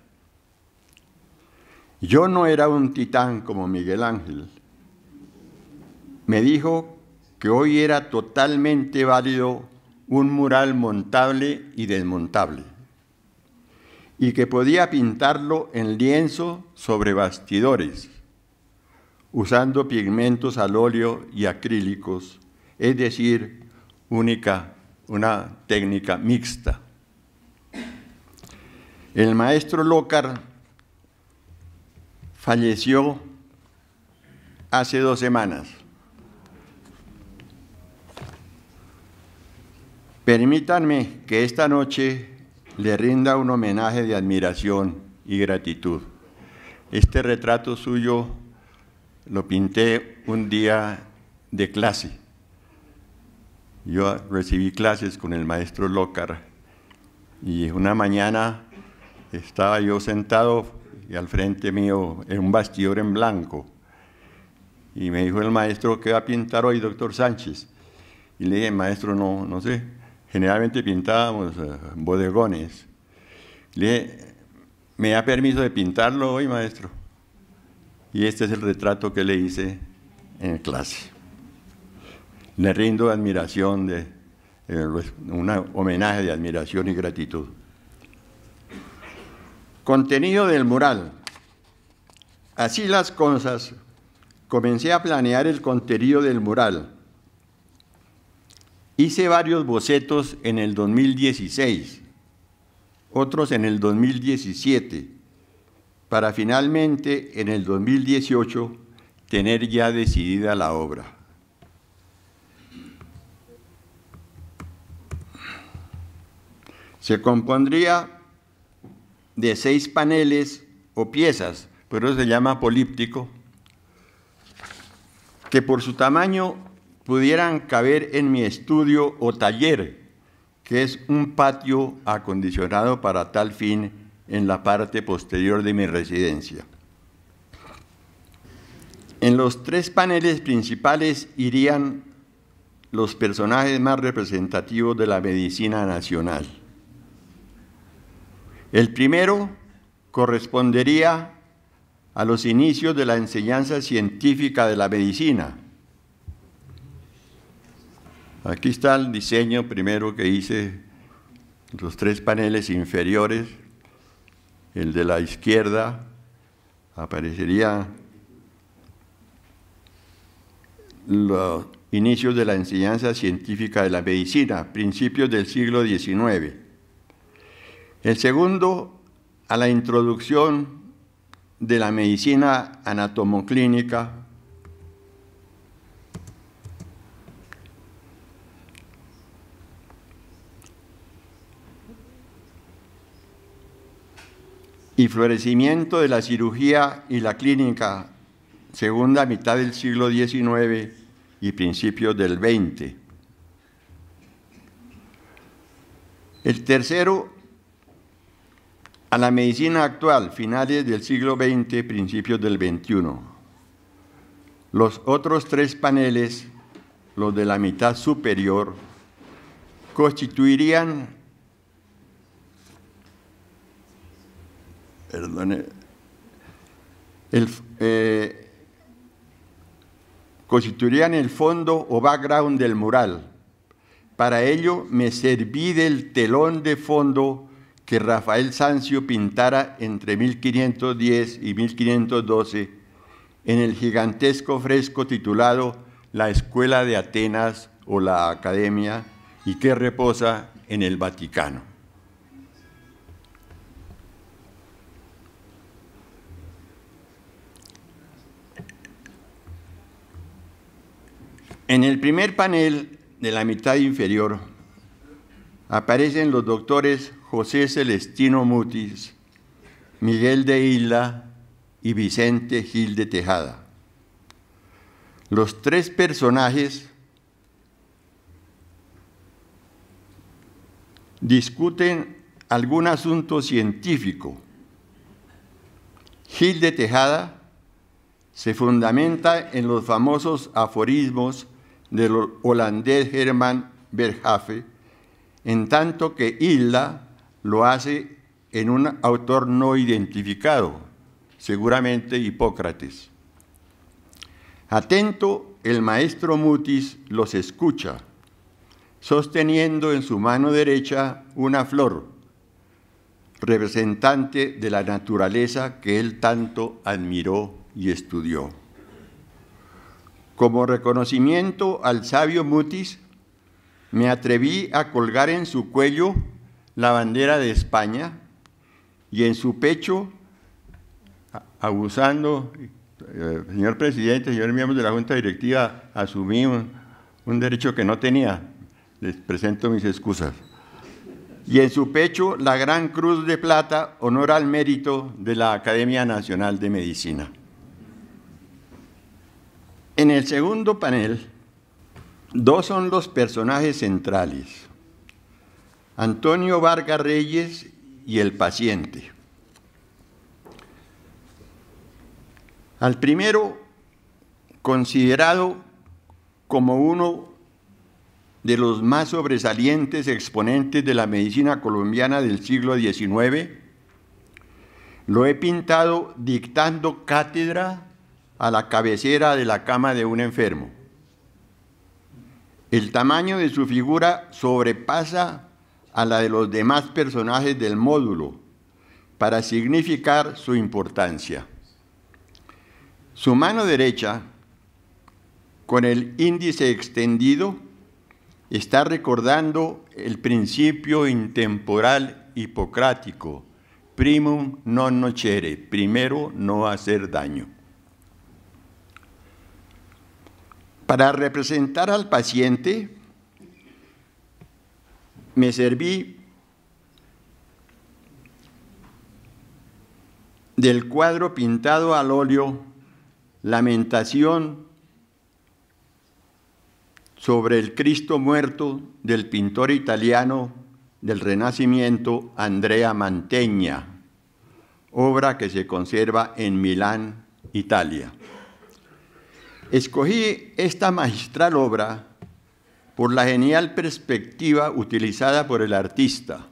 Yo no era un titán como Miguel Ángel. Me dijo que hoy era totalmente válido un mural montable y desmontable, y que podía pintarlo en lienzo sobre bastidores, usando pigmentos al óleo y acrílicos, es decir, única, una técnica mixta. El maestro Lócar falleció hace dos semanas Permítanme que esta noche le rinda un homenaje de admiración y gratitud. Este retrato suyo lo pinté un día de clase. Yo recibí clases con el maestro Lócar y una mañana estaba yo sentado y al frente mío en un bastidor en blanco. Y me dijo el maestro, ¿qué va a pintar hoy, doctor Sánchez? Y le dije, maestro, no, no sé generalmente pintábamos eh, bodegones. Le dije, ¿me ha permiso de pintarlo hoy, maestro? Y este es el retrato que le hice en clase. Le rindo admiración, de, eh, pues, un homenaje de admiración y gratitud. Contenido del mural. Así las cosas, comencé a planear el contenido del mural Hice varios bocetos en el 2016, otros en el 2017, para finalmente en el 2018 tener ya decidida la obra. Se compondría de seis paneles o piezas, pero se llama políptico, que por su tamaño pudieran caber en mi estudio o taller, que es un patio acondicionado para tal fin en la parte posterior de mi residencia. En los tres paneles principales irían los personajes más representativos de la medicina nacional. El primero correspondería a los inicios de la enseñanza científica de la medicina, Aquí está el diseño primero que hice, los tres paneles inferiores, el de la izquierda aparecería los inicios de la enseñanza científica de la medicina, principios del siglo XIX. El segundo, a la introducción de la medicina anatomoclínica y florecimiento de la cirugía y la clínica, segunda mitad del siglo XIX y principios del XX. El tercero, a la medicina actual, finales del siglo XX, principios del XXI. Los otros tres paneles, los de la mitad superior, constituirían perdone, el, eh, constituirían el fondo o background del mural. Para ello me serví del telón de fondo que Rafael Sanzio pintara entre 1510 y 1512 en el gigantesco fresco titulado La Escuela de Atenas o la Academia y que reposa en el Vaticano. En el primer panel de la mitad inferior aparecen los doctores José Celestino Mutis, Miguel de Isla y Vicente Gil de Tejada. Los tres personajes discuten algún asunto científico. Gil de Tejada se fundamenta en los famosos aforismos del holandés Herman Berhafe, en tanto que Hilda lo hace en un autor no identificado, seguramente Hipócrates. Atento, el maestro Mutis los escucha, sosteniendo en su mano derecha una flor, representante de la naturaleza que él tanto admiró y estudió. Como reconocimiento al sabio Mutis, me atreví a colgar en su cuello la bandera de España y en su pecho, abusando, eh, señor presidente, señor miembro de la Junta Directiva, asumí un, un derecho que no tenía. Les presento mis excusas. Y en su pecho la gran cruz de plata, honor al mérito de la Academia Nacional de Medicina. En el segundo panel, dos son los personajes centrales, Antonio Vargas Reyes y el paciente. Al primero, considerado como uno de los más sobresalientes exponentes de la medicina colombiana del siglo XIX, lo he pintado dictando cátedra a la cabecera de la cama de un enfermo. El tamaño de su figura sobrepasa a la de los demás personajes del módulo para significar su importancia. Su mano derecha, con el índice extendido, está recordando el principio intemporal hipocrático, primum non nocere, primero no hacer daño. Para representar al paciente, me serví del cuadro pintado al óleo Lamentación sobre el Cristo muerto del pintor italiano del Renacimiento Andrea Mantegna, obra que se conserva en Milán, Italia. Escogí esta magistral obra por la genial perspectiva utilizada por el artista,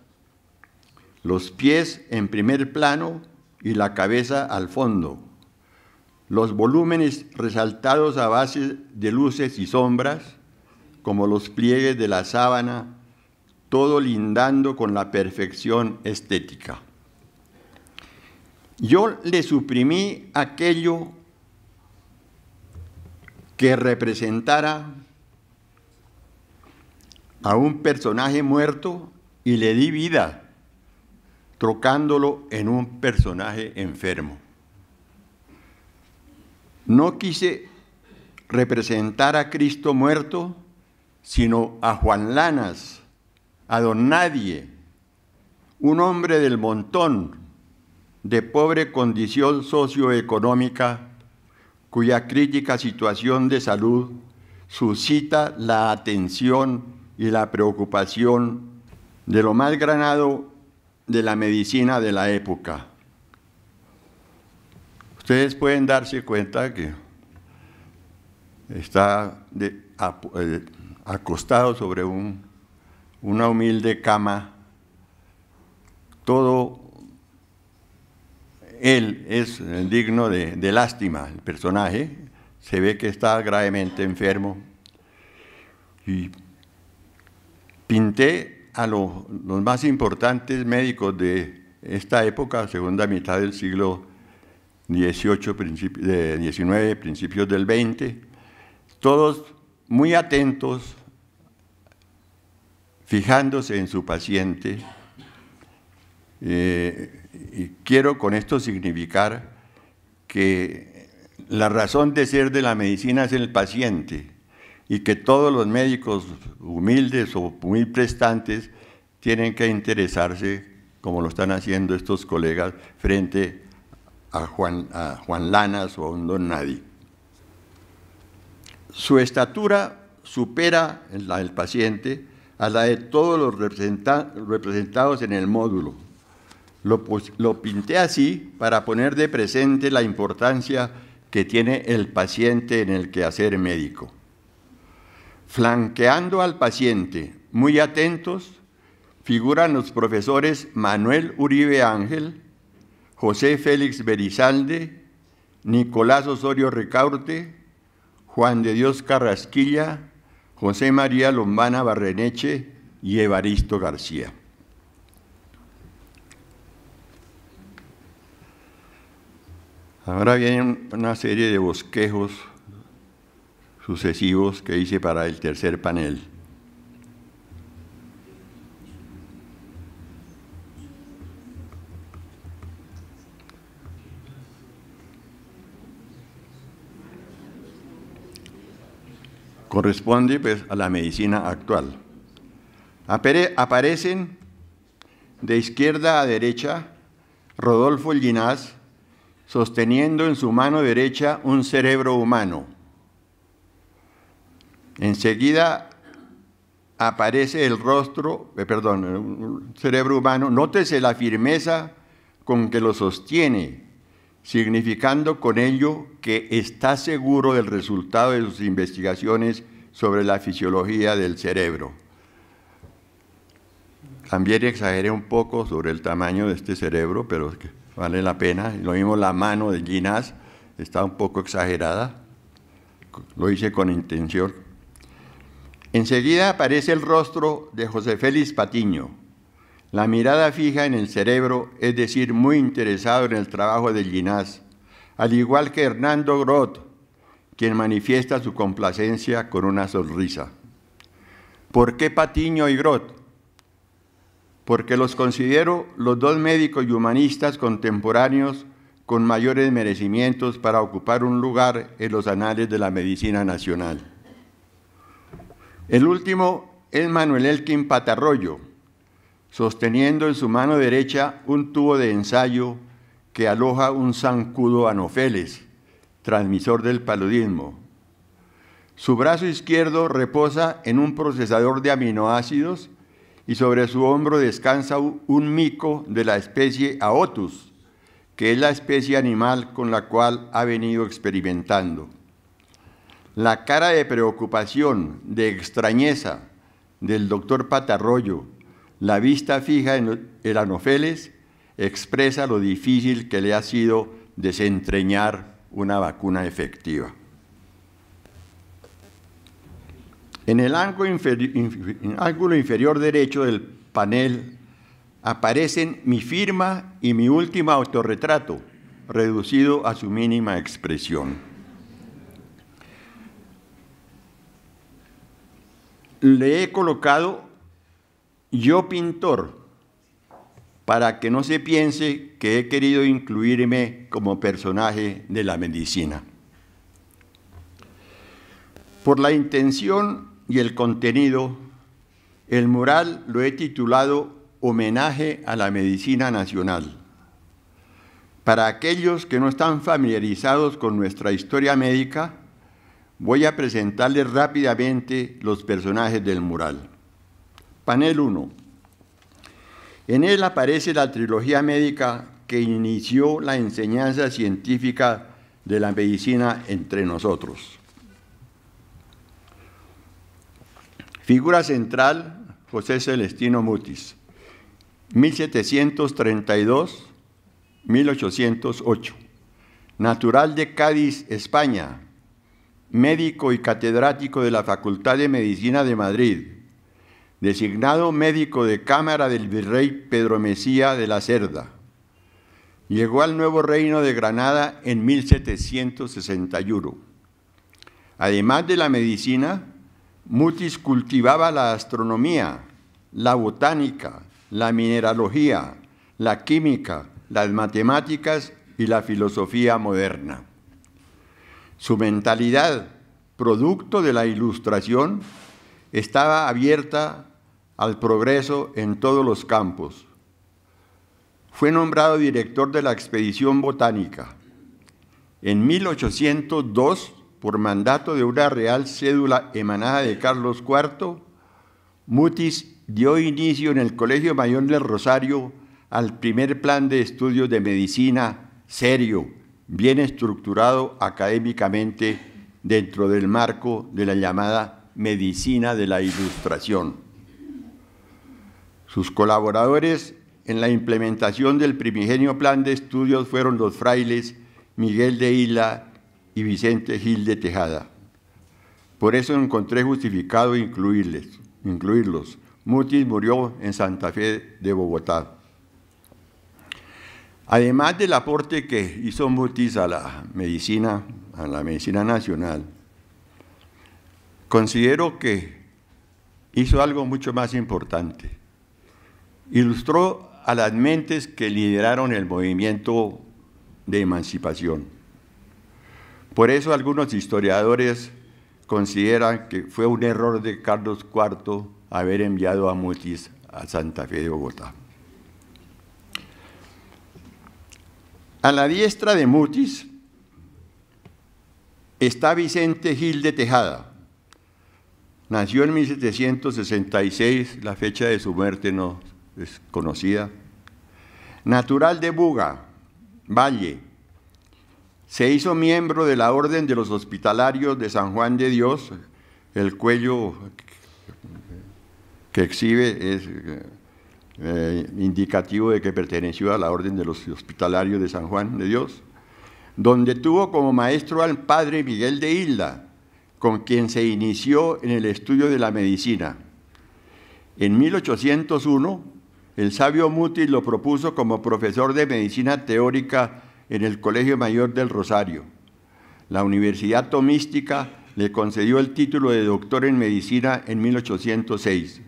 los pies en primer plano y la cabeza al fondo, los volúmenes resaltados a base de luces y sombras, como los pliegues de la sábana, todo lindando con la perfección estética. Yo le suprimí aquello que representara a un personaje muerto y le di vida, trocándolo en un personaje enfermo. No quise representar a Cristo muerto, sino a Juan Lanas, a don Nadie, un hombre del montón, de pobre condición socioeconómica cuya crítica situación de salud suscita la atención y la preocupación de lo más granado de la medicina de la época. Ustedes pueden darse cuenta que está eh, acostado sobre una humilde cama, todo él es eh, digno de, lástima, el personaje. Se ve que está gravemente enfermo. Y pinté a los más importantes médicos de esta época, segunda mitad del siglo XVIII, XIX, principios del XX, todos muy atentos, fijándose en su paciente, eh, y quiero con esto significar que la razón de ser de la medicina es el paciente y que todos los médicos humildes o muy prestantes tienen que interesarse, como lo están haciendo estos colegas, frente a Juan, Juan Lanas o a un don Nadie. Su estatura supera la del paciente a la de todos los representados en el módulo lo, pinté así para poner de presente la importancia que tiene el paciente en el quehacer médico. Flanqueando al paciente, muy atentos, figuran los profesores Manuel Uribe Ángel, José Félix Berizalde, Nicolás Osorio Recaurte, Juan de Dios Carrasquilla, José María Lombana Barreneche y Evaristo García. Ahora viene una serie de bosquejos sucesivos que hice para el tercer panel. Corresponde pues, a la medicina actual. aparecen de izquierda a derecha Rodolfo Llinás, sosteniendo en su mano derecha un cerebro humano. Enseguida aparece el rostro, eh, perdón, un cerebro humano. Nótese la firmeza con que lo sostiene, significando con ello que está seguro del resultado de sus investigaciones sobre la fisiología del cerebro. También exageré un poco sobre el tamaño de este cerebro, pero es que vale la pena. Lo mismo la mano de Ginás, está un poco exagerada, lo hice con intención. Enseguida aparece el rostro de José Félix Patiño, la mirada fija en el cerebro, es decir, muy interesado en el trabajo de Ginás, al igual que Hernando Grot, quien manifiesta su complacencia con una sonrisa. ¿Por qué Patiño y Grot? porque los considero los dos médicos y humanistas contemporáneos con mayores merecimientos para ocupar un lugar en los anales de la medicina nacional. El último es Manuel Elkin Patarroyo, sosteniendo en su mano derecha un tubo de ensayo que aloja un zancudo anofeles, transmisor del paludismo. Su brazo izquierdo reposa en un procesador de aminoácidos y sobre su hombro descansa un mico de la especie Aotus, que es la especie animal con la cual ha venido experimentando. La cara de preocupación, de extrañeza del doctor Patarroyo, la vista fija en el anofeles, expresa lo difícil que le ha sido desentreñar una vacuna efectiva. En el ángulo, inferior derecho del panel aparecen mi firma y mi último autorretrato, reducido a su mínima expresión. le he colocado yo pintor para que no se piense que he querido incluirme como personaje de la medicina. Por la intención y el contenido, el mural lo he titulado Homenaje a la Medicina Nacional. Para aquellos que no están familiarizados con nuestra historia médica, voy a presentarles rápidamente los personajes del mural. Panel 1. En él aparece la trilogía médica que inició la enseñanza científica de la medicina entre nosotros. Figura central, José Celestino Mutis, 1732-1808. Natural de Cádiz, España, médico y catedrático de la Facultad de Medicina de Madrid, designado médico de Cámara del Virrey Pedro Mesía de la Cerda. Llegó al nuevo reino de Granada en 1761. Además de la medicina, Mutis cultivaba la astronomía, la botánica, la mineralogía, la química, las matemáticas y la filosofía moderna. Su mentalidad, producto de la ilustración, estaba abierta al progreso en todos los campos. Fue nombrado director de la expedición botánica. En 1802 por mandato de una real cédula emanada de Carlos IV, Mutis dio inicio en el Colegio Mayor del Rosario al primer plan de estudios de medicina serio, bien estructurado académicamente dentro del marco de la llamada medicina de la ilustración. Sus colaboradores en la implementación del primigenio plan de estudios fueron los frailes Miguel de Isla y Vicente Gil de Tejada. Por eso encontré justificado incluirles, incluirlos. Mutis murió en Santa Fe de Bogotá. Además del aporte que hizo Mutis a la medicina, a la medicina nacional, considero que hizo algo mucho más importante. Ilustró a las mentes que lideraron el movimiento de emancipación. Por eso algunos historiadores consideran que fue un error de Carlos IV haber enviado a Mutis a Santa Fe de Bogotá. A la diestra de Mutis está Vicente Gil de Tejada. Nació en 1766, la fecha de su muerte no es conocida. Natural de Buga, Valle, se hizo miembro de la Orden de los Hospitalarios de San Juan de Dios, el cuello que exhibe es eh, indicativo de que perteneció a la Orden de los Hospitalarios de San Juan de Dios, donde tuvo como maestro al padre Miguel de Hilda, con quien se inició en el estudio de la medicina. En 1801, el sabio Mutis lo propuso como profesor de medicina teórica en el Colegio Mayor del Rosario. La Universidad Tomística le concedió el título de doctor en medicina en 1806.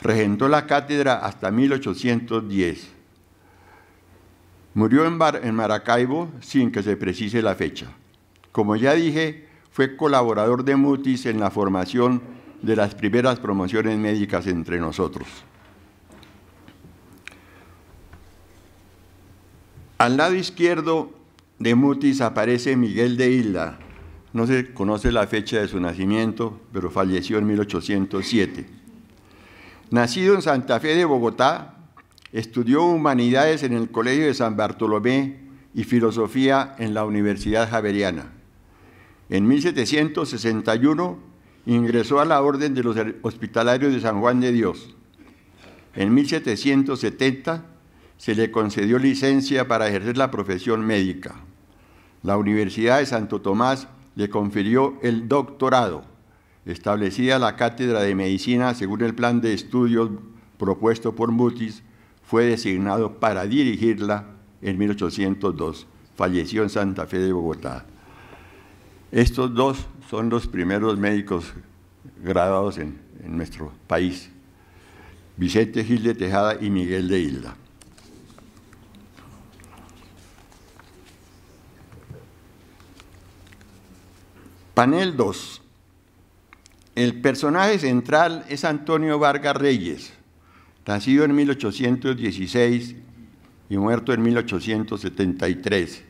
Regentó la cátedra hasta 1810. Murió en, en Maracaibo sin que se precise la fecha. Como ya dije, fue colaborador de Mutis en la formación de las primeras promociones médicas entre nosotros. Al lado izquierdo de Mutis aparece Miguel de Hilda, No se conoce la fecha de su nacimiento, pero falleció en 1807. Nacido en Santa Fe de Bogotá, estudió humanidades en el Colegio de San Bartolomé y filosofía en la Universidad Javeriana. En 1761 ingresó a la Orden de los Hospitalarios de San Juan de Dios. En 1770 se le concedió licencia para ejercer la profesión médica. La Universidad de Santo Tomás le confirió el doctorado, establecida la cátedra de medicina según el plan de estudios propuesto por Mutis, fue designado para dirigirla en 1802. Falleció en Santa Fe de Bogotá. Estos dos son los primeros médicos graduados en, nuestro país, Vicente Gil de Tejada y Miguel de Hilda. Panel 2. El personaje central es Antonio Vargas Reyes, nacido en 1816 y muerto en 1873.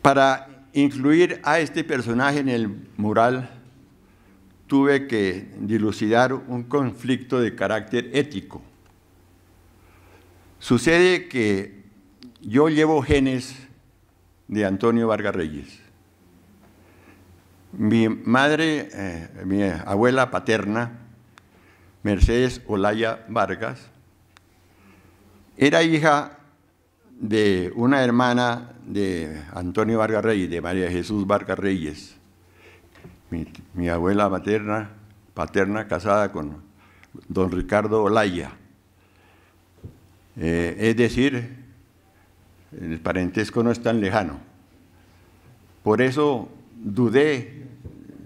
Para incluir a este personaje en el mural, tuve que dilucidar un conflicto de carácter ético. Sucede que yo llevo genes de Antonio Vargas Reyes. Mi madre, eh, mi abuela paterna, Mercedes Olaya Vargas, era hija de una hermana de Antonio Vargas Reyes, de María Jesús Vargas Reyes. Mi, abuela materna, paterna, casada con don Ricardo Olaya. Eh, es decir, el parentesco no es tan lejano. Por eso dudé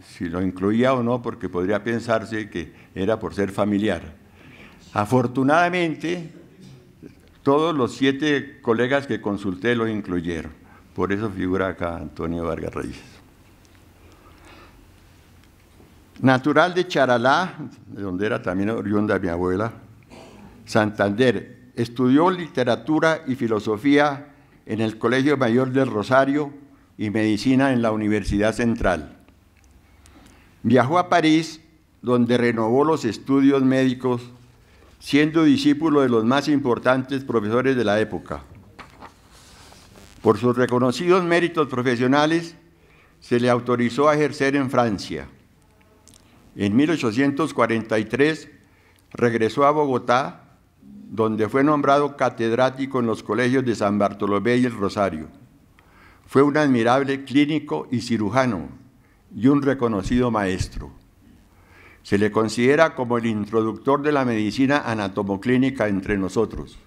si lo incluía o no, porque podría pensarse que era por ser familiar. Afortunadamente, todos los siete colegas que consulté lo incluyeron. Por eso figura acá Antonio Vargas Reyes. Natural de Charalá, de donde era también oriunda mi abuela, Santander, estudió literatura y filosofía en el Colegio Mayor del Rosario y Medicina en la Universidad Central. Viajó a París, donde renovó los estudios médicos, siendo discípulo de los más importantes profesores de la época. Por sus reconocidos méritos profesionales, se le autorizó a ejercer en Francia. En 1843 regresó a Bogotá donde fue nombrado catedrático en los colegios de San Bartolomé y el Rosario. Fue un admirable clínico y cirujano y un reconocido maestro. Se le considera como el introductor de la medicina anatomoclínica entre nosotros.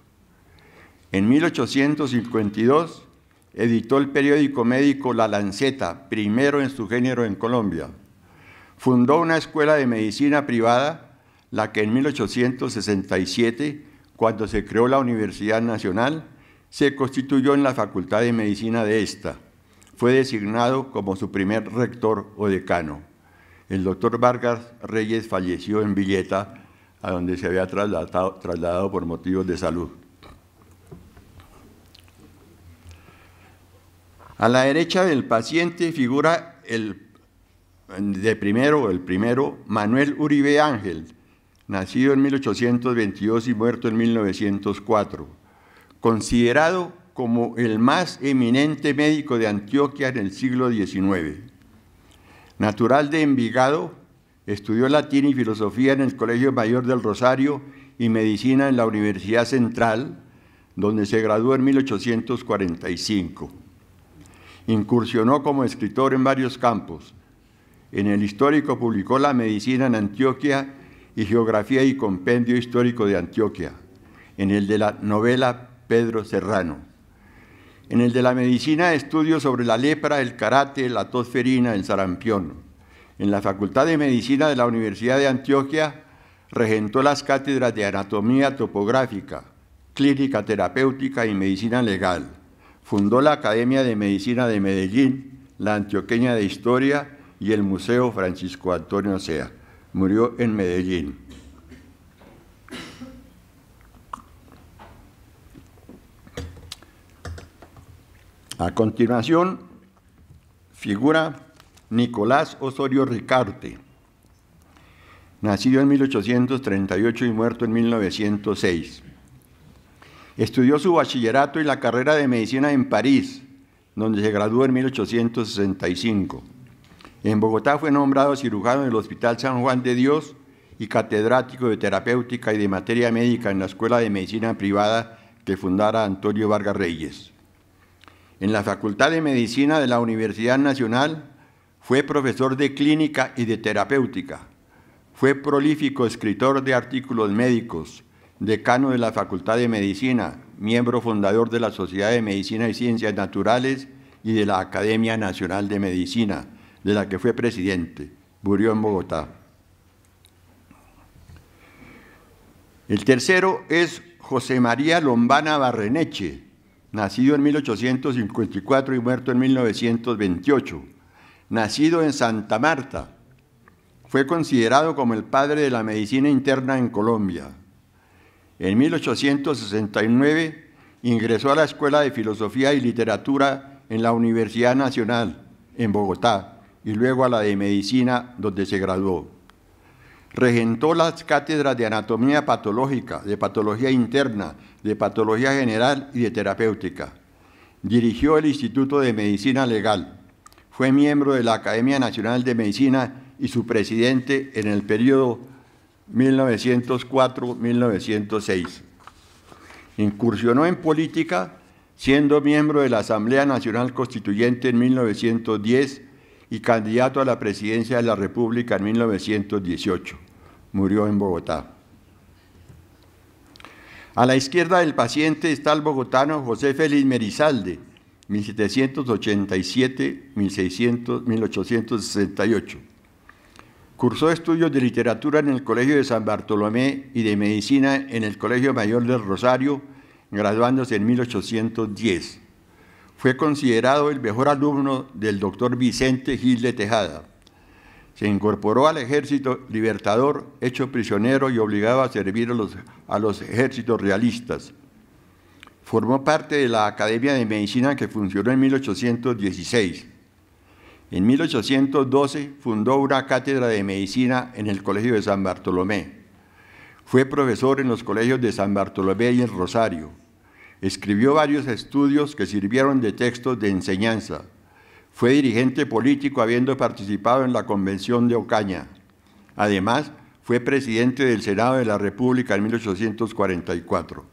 En 1852 editó el periódico médico La Lanceta, primero en su género en Colombia. Fundó una escuela de medicina privada, la que en 1867 cuando se creó la Universidad Nacional, se constituyó en la Facultad de Medicina de esta. Fue designado como su primer rector o decano. El doctor Vargas Reyes falleció en Villeta, a donde se había trasladado, por motivos de salud. A la derecha del paciente figura el de primero, el primero Manuel Uribe Ángel, nacido en 1822 y muerto en 1904, considerado como el más eminente médico de Antioquia en el siglo XIX. Natural de Envigado, estudió latín y filosofía en el Colegio Mayor del Rosario y medicina en la Universidad Central, donde se graduó en 1845. Incursionó como escritor en varios campos. En el histórico publicó La medicina en Antioquia y Geografía y Compendio Histórico de Antioquia, en el de la novela Pedro Serrano, en el de la medicina estudios sobre la lepra, el karate, la tosferina, el sarampión. En la Facultad de Medicina de la Universidad de Antioquia regentó las cátedras de anatomía topográfica, clínica terapéutica y medicina legal. Fundó la Academia de Medicina de Medellín, la Antioqueña de Historia y el Museo Francisco Antonio Sea murió en Medellín. A continuación figura Nicolás Osorio Ricarte, nacido en 1838 y muerto en 1906. Estudió su bachillerato y la carrera de medicina en París, donde se graduó en 1865. En Bogotá fue nombrado cirujano del Hospital San Juan de Dios y catedrático de terapéutica y de materia médica en la Escuela de Medicina Privada que fundara Antonio Vargas Reyes. En la Facultad de Medicina de la Universidad Nacional fue profesor de clínica y de terapéutica. Fue prolífico escritor de artículos médicos, decano de la Facultad de Medicina, miembro fundador de la Sociedad de Medicina y Ciencias Naturales y de la Academia Nacional de Medicina de la que fue presidente. Murió en Bogotá. El tercero es José María Lombana Barreneche, nacido en 1854 y muerto en 1928. Nacido en Santa Marta, fue considerado como el padre de la medicina interna en Colombia. En 1869 ingresó a la Escuela de Filosofía y Literatura en la Universidad Nacional, en Bogotá, y luego a la de medicina, donde se graduó. Regentó las cátedras de anatomía patológica, de patología interna, de patología general y de terapéutica. Dirigió el Instituto de Medicina Legal. Fue miembro de la Academia Nacional de Medicina y su presidente en el periodo 1904-1906. Incursionó en política siendo miembro de la Asamblea Nacional Constituyente en 1910 y candidato a la presidencia de la República en 1918. Murió en Bogotá. A la izquierda del paciente está el bogotano José Félix Merizalde, 1787-1868. Cursó estudios de literatura en el Colegio de San Bartolomé y de medicina en el Colegio Mayor del Rosario, graduándose en 1810. Fue considerado el mejor alumno del doctor Vicente Gil de Tejada. Se incorporó al ejército libertador, hecho prisionero y obligado a servir a los, ejércitos realistas. Formó parte de la Academia de Medicina que funcionó en 1816. En 1812 fundó una cátedra de medicina en el Colegio de San Bartolomé. Fue profesor en los colegios de San Bartolomé y en Rosario. Escribió varios estudios que sirvieron de textos de enseñanza. Fue dirigente político habiendo participado en la Convención de Ocaña. Además, fue presidente del Senado de la República en 1844.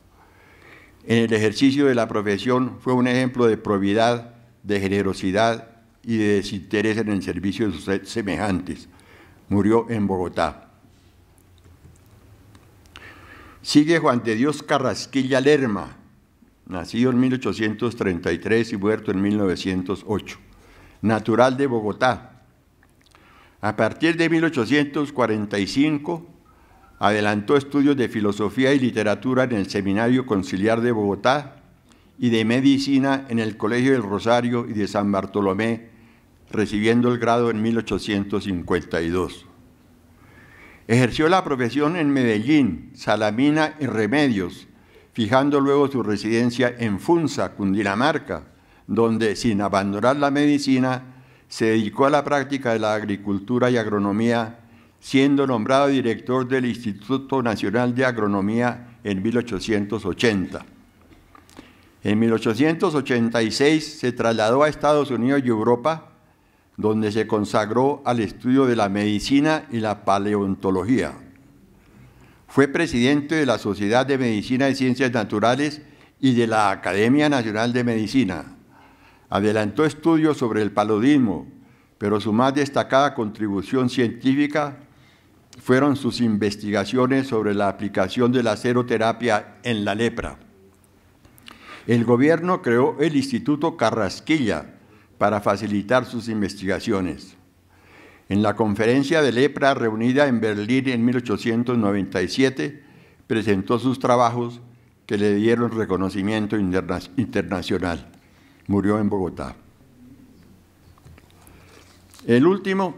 En el ejercicio de la profesión fue un ejemplo de probidad, de generosidad y de desinterés en el servicio de sus semejantes. Murió en Bogotá. Sigue Juan de Dios Carrasquilla Lerma, nacido en 1833 y muerto en 1908, natural de Bogotá. A partir de 1845 adelantó estudios de filosofía y literatura en el Seminario Conciliar de Bogotá y de medicina en el Colegio del Rosario y de San Bartolomé, recibiendo el grado en 1852. Ejerció la profesión en Medellín, Salamina y Remedios, fijando luego su residencia en Funza, Cundinamarca, donde, sin abandonar la medicina, se dedicó a la práctica de la agricultura y agronomía, siendo nombrado director del Instituto Nacional de Agronomía en 1880. En 1886 se trasladó a Estados Unidos y Europa, donde se consagró al estudio de la medicina y la paleontología. Fue presidente de la Sociedad de Medicina y Ciencias Naturales y de la Academia Nacional de Medicina. Adelantó estudios sobre el paludismo, pero su más destacada contribución científica fueron sus investigaciones sobre la aplicación de la seroterapia en la lepra. El gobierno creó el Instituto Carrasquilla para facilitar sus investigaciones. En la conferencia de lepra reunida en Berlín en 1897, presentó sus trabajos que le dieron reconocimiento internacional. Murió en Bogotá. El último,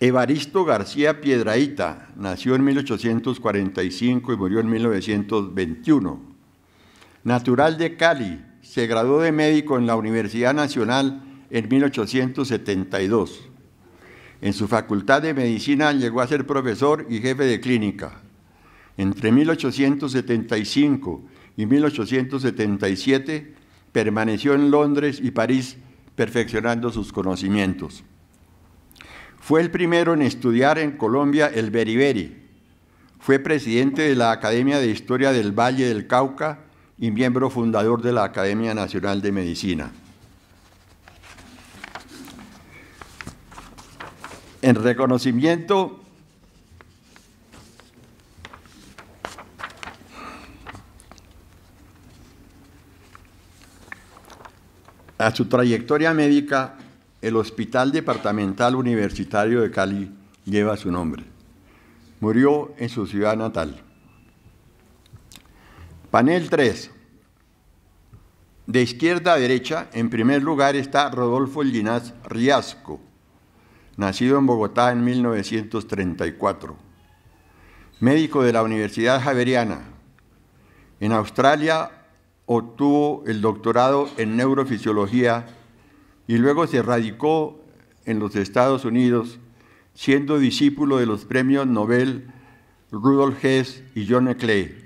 Evaristo García Piedraíta, nació en 1845 y murió en 1921. Natural de Cali, se graduó de médico en la Universidad Nacional en 1872 en su facultad de medicina llegó a ser profesor y jefe de clínica. Entre 1875 y 1877 permaneció en Londres y París perfeccionando sus conocimientos. Fue el primero en estudiar en Colombia el beriberi. Fue presidente de la Academia de Historia del Valle del Cauca y miembro fundador de la Academia Nacional de Medicina. en reconocimiento a su trayectoria médica, el Hospital Departamental Universitario de Cali lleva su nombre. Murió en su ciudad natal. Panel 3. De izquierda a derecha, en primer lugar está Rodolfo Llinás Riasco, nacido en Bogotá en 1934. Médico de la Universidad Javeriana. En Australia obtuvo el doctorado en neurofisiología y luego se radicó en los Estados Unidos, siendo discípulo de los premios Nobel Rudolf Hess y John e. Clay.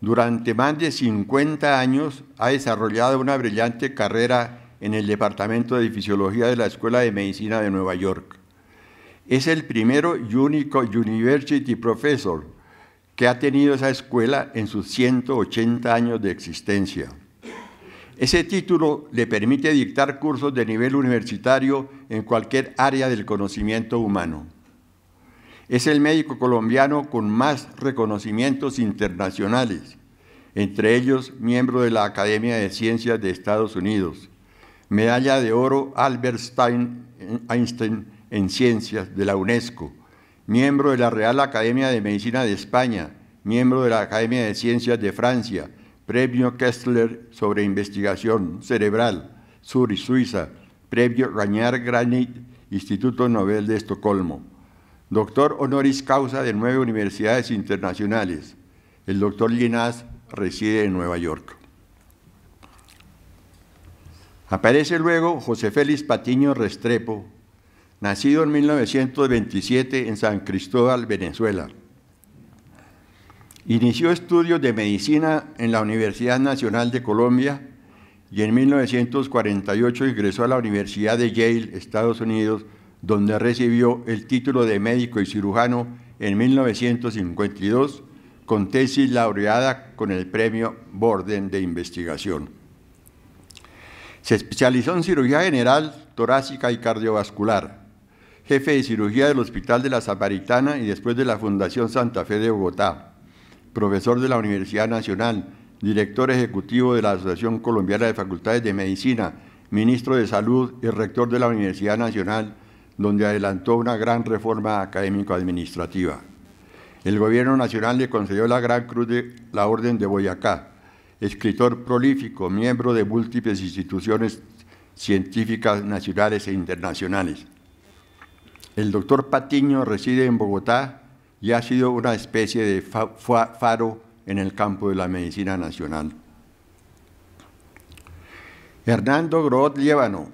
Durante más de 50 años ha desarrollado una brillante carrera en el Departamento de Fisiología de la Escuela de Medicina de Nueva York. Es el primero y único University Professor que ha tenido esa escuela en sus 180 años de existencia. Ese título le permite dictar cursos de nivel universitario en cualquier área del conocimiento humano. Es el médico colombiano con más reconocimientos internacionales, entre ellos miembro de la Academia de Ciencias de Estados Unidos medalla de oro Albert Einstein en Ciencias de la UNESCO, miembro de la Real Academia de Medicina de España, miembro de la Academia de Ciencias de Francia, Premio Kessler sobre Investigación Cerebral, Sur y Suiza, Premio Rañar Granit, Instituto Nobel de Estocolmo. Doctor honoris causa de nueve universidades internacionales. El doctor Linas reside en Nueva York. Aparece luego José Félix Patiño Restrepo, nacido en 1927 en San Cristóbal, Venezuela. Inició estudios de medicina en la Universidad Nacional de Colombia y en 1948 ingresó a la Universidad de Yale, Estados Unidos, donde recibió el título de médico y cirujano en 1952 con tesis laureada con el premio Borden de Investigación. Se especializó en cirugía general, torácica y cardiovascular. Jefe de cirugía del Hospital de la Samaritana y después de la Fundación Santa Fe de Bogotá. Profesor de la Universidad Nacional, director ejecutivo de la Asociación Colombiana de Facultades de Medicina, ministro de Salud y rector de la Universidad Nacional, donde adelantó una gran reforma académico-administrativa. El Gobierno Nacional le concedió la Gran Cruz de la Orden de Boyacá escritor prolífico, miembro de múltiples instituciones científicas nacionales e internacionales. El doctor Patiño reside en Bogotá y ha sido una especie de faro en el campo de la medicina nacional. Hernando Groot Liévano,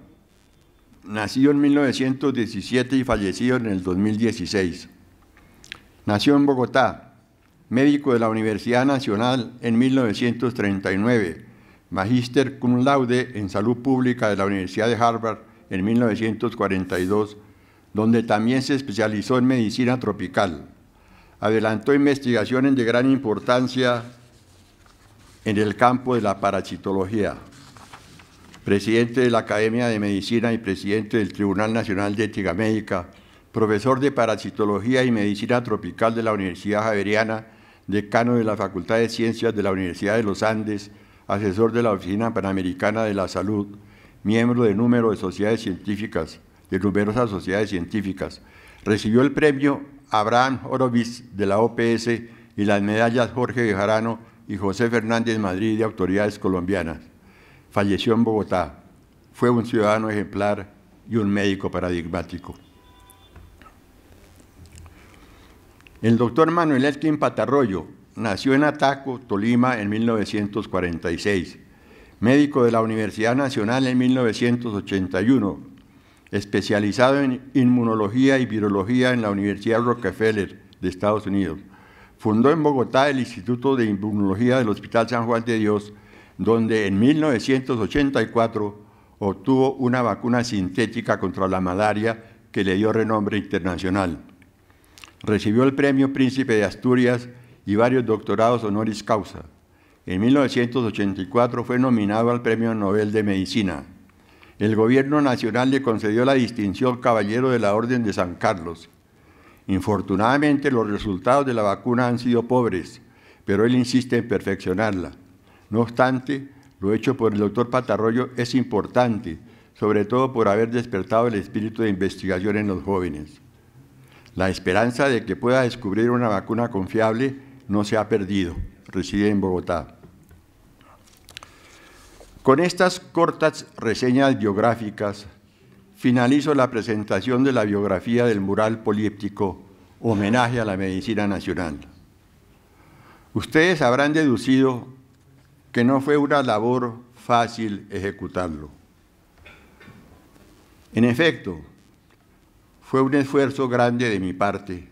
nacido en 1917 y fallecido en el 2016. Nació en Bogotá, médico de la Universidad Nacional en 1939, magíster cum laude en salud pública de la Universidad de Harvard en 1942, donde también se especializó en medicina tropical. Adelantó investigaciones de gran importancia en el campo de la parasitología. Presidente de la Academia de Medicina y presidente del Tribunal Nacional de Ética Médica, profesor de parasitología y medicina tropical de la Universidad Javeriana decano de la Facultad de Ciencias de la Universidad de los Andes, asesor de la Oficina Panamericana de la Salud, miembro de número de sociedades científicas, de numerosas sociedades científicas. Recibió el premio Abraham Orovis de la OPS y las medallas Jorge Jarano y José Fernández Madrid de autoridades colombianas. Falleció en Bogotá. Fue un ciudadano ejemplar y un médico paradigmático. El doctor Manuel Elkin Patarroyo nació en Ataco, Tolima, en 1946. Médico de la Universidad Nacional en 1981. Especializado en inmunología y virología en la Universidad Rockefeller de Estados Unidos. Fundó en Bogotá el Instituto de Inmunología del Hospital San Juan de Dios, donde en 1984 obtuvo una vacuna sintética contra la malaria que le dio renombre internacional. Recibió el premio Príncipe de Asturias y varios doctorados honoris causa. En 1984 fue nominado al Premio Nobel de Medicina. El Gobierno Nacional le concedió la distinción Caballero de la Orden de San Carlos. Infortunadamente los resultados de la vacuna han sido pobres, pero él insiste en perfeccionarla. No obstante, lo hecho por el doctor Patarroyo es importante, sobre todo por haber despertado el espíritu de investigación en los jóvenes. La esperanza de que pueda descubrir una vacuna confiable no se ha perdido. Reside en Bogotá. Con estas cortas reseñas biográficas, finalizo la presentación de la biografía del mural políptico Homenaje a la Medicina Nacional. Ustedes habrán deducido que no fue una labor fácil ejecutarlo. En efecto, fue un esfuerzo grande de mi parte.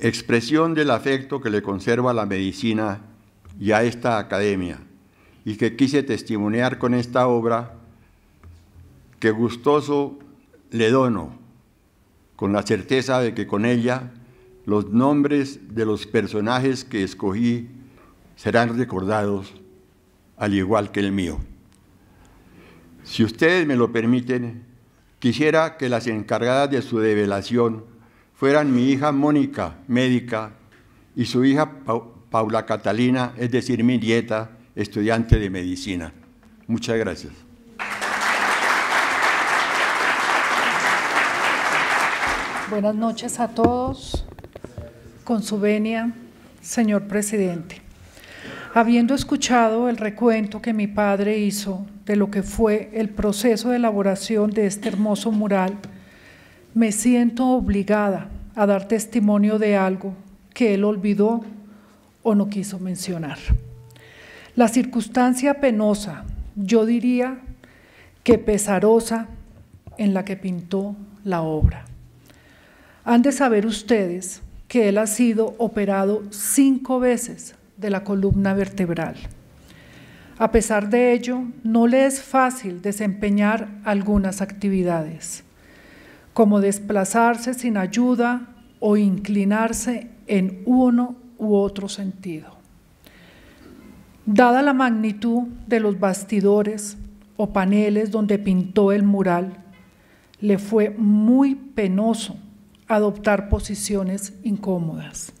Expresión del afecto que le conserva la medicina y a esta academia, y que quise testimoniar con esta obra que gustoso le dono, con la certeza de que con ella los nombres de los personajes que escogí serán recordados al igual que el mío. Si ustedes me lo permiten, quisiera que las encargadas de su develación fueran mi hija Mónica, médica, y su hija Paula Catalina, es decir, mi nieta, estudiante de medicina. Muchas gracias. Buenas noches a todos. Con su venia, señor presidente. Habiendo escuchado el recuento que mi padre hizo de lo que fue el proceso de elaboración de este hermoso mural, me siento obligada a dar testimonio de algo que él olvidó o no quiso mencionar. La circunstancia penosa, yo diría que pesarosa, en la que pintó la obra. Han de saber ustedes que él ha sido operado cinco veces de la columna vertebral. A pesar de ello, no le es fácil desempeñar algunas actividades, como desplazarse sin ayuda o inclinarse en uno u otro sentido. Dada la magnitud de los bastidores o paneles donde pintó el mural, le fue muy penoso adoptar posiciones incómodas,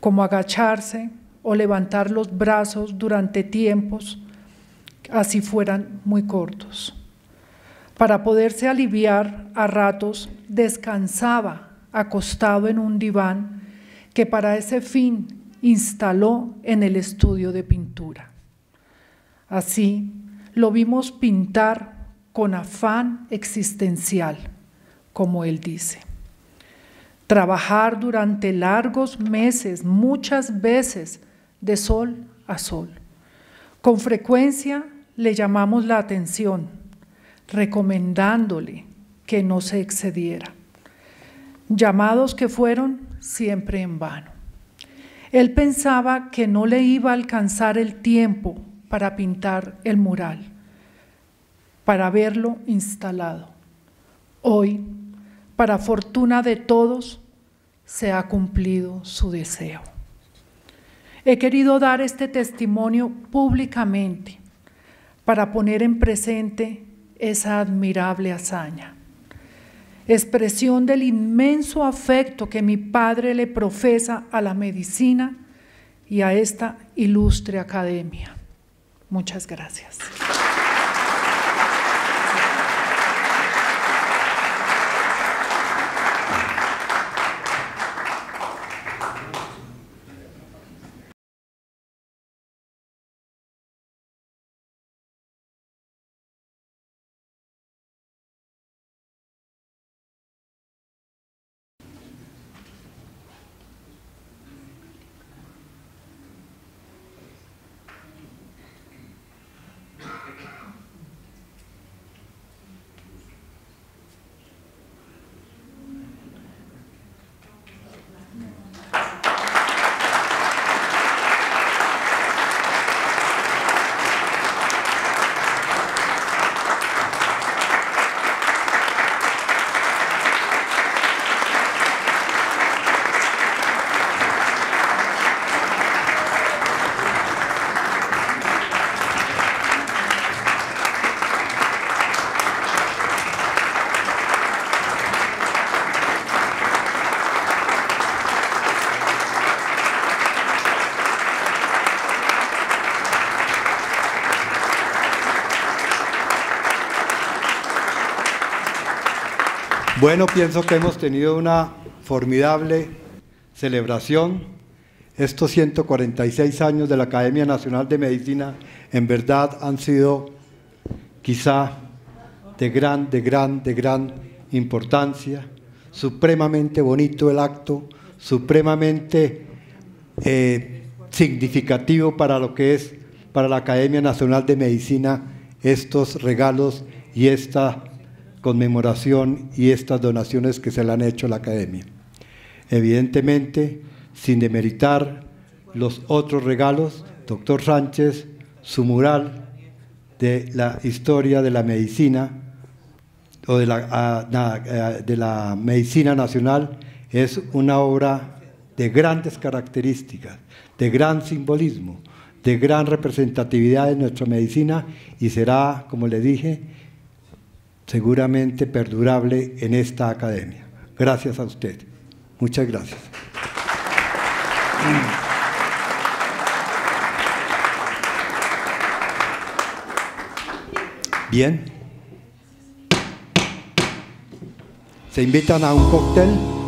como agacharse, o levantar los brazos durante tiempos, así fueran muy cortos. Para poderse aliviar a ratos, descansaba acostado en un diván que para ese fin instaló en el estudio de pintura. Así lo vimos pintar con afán existencial, como él dice. Trabajar durante largos meses, muchas veces, de sol a sol. Con frecuencia le llamamos la atención, recomendándole que no se excediera. Llamados que fueron siempre en vano. Él pensaba que no le iba a alcanzar el tiempo para pintar el mural, para verlo instalado. Hoy, para fortuna de todos, se ha cumplido su deseo. He querido dar este testimonio públicamente para poner en presente esa admirable hazaña. Expresión del inmenso afecto que mi padre le profesa a la medicina y a esta ilustre academia. Muchas gracias. Bueno, pienso que hemos tenido una formidable celebración. Estos 146 años de la Academia Nacional de Medicina en verdad han sido quizá de gran, de gran, de gran importancia. Supremamente bonito el acto, supremamente eh, significativo para lo que es para la Academia Nacional de Medicina estos regalos y esta conmemoración y estas donaciones que se le han hecho a la academia. Evidentemente, sin demeritar los otros regalos, doctor Sánchez, su mural de la historia de la medicina o de la, ah, eh, de la medicina nacional es una obra de grandes características, de gran simbolismo, de gran representatividad de nuestra medicina y será, como le dije, seguramente perdurable en esta academia. Gracias a usted. Muchas gracias. Bien. ¿Se invitan a un cóctel?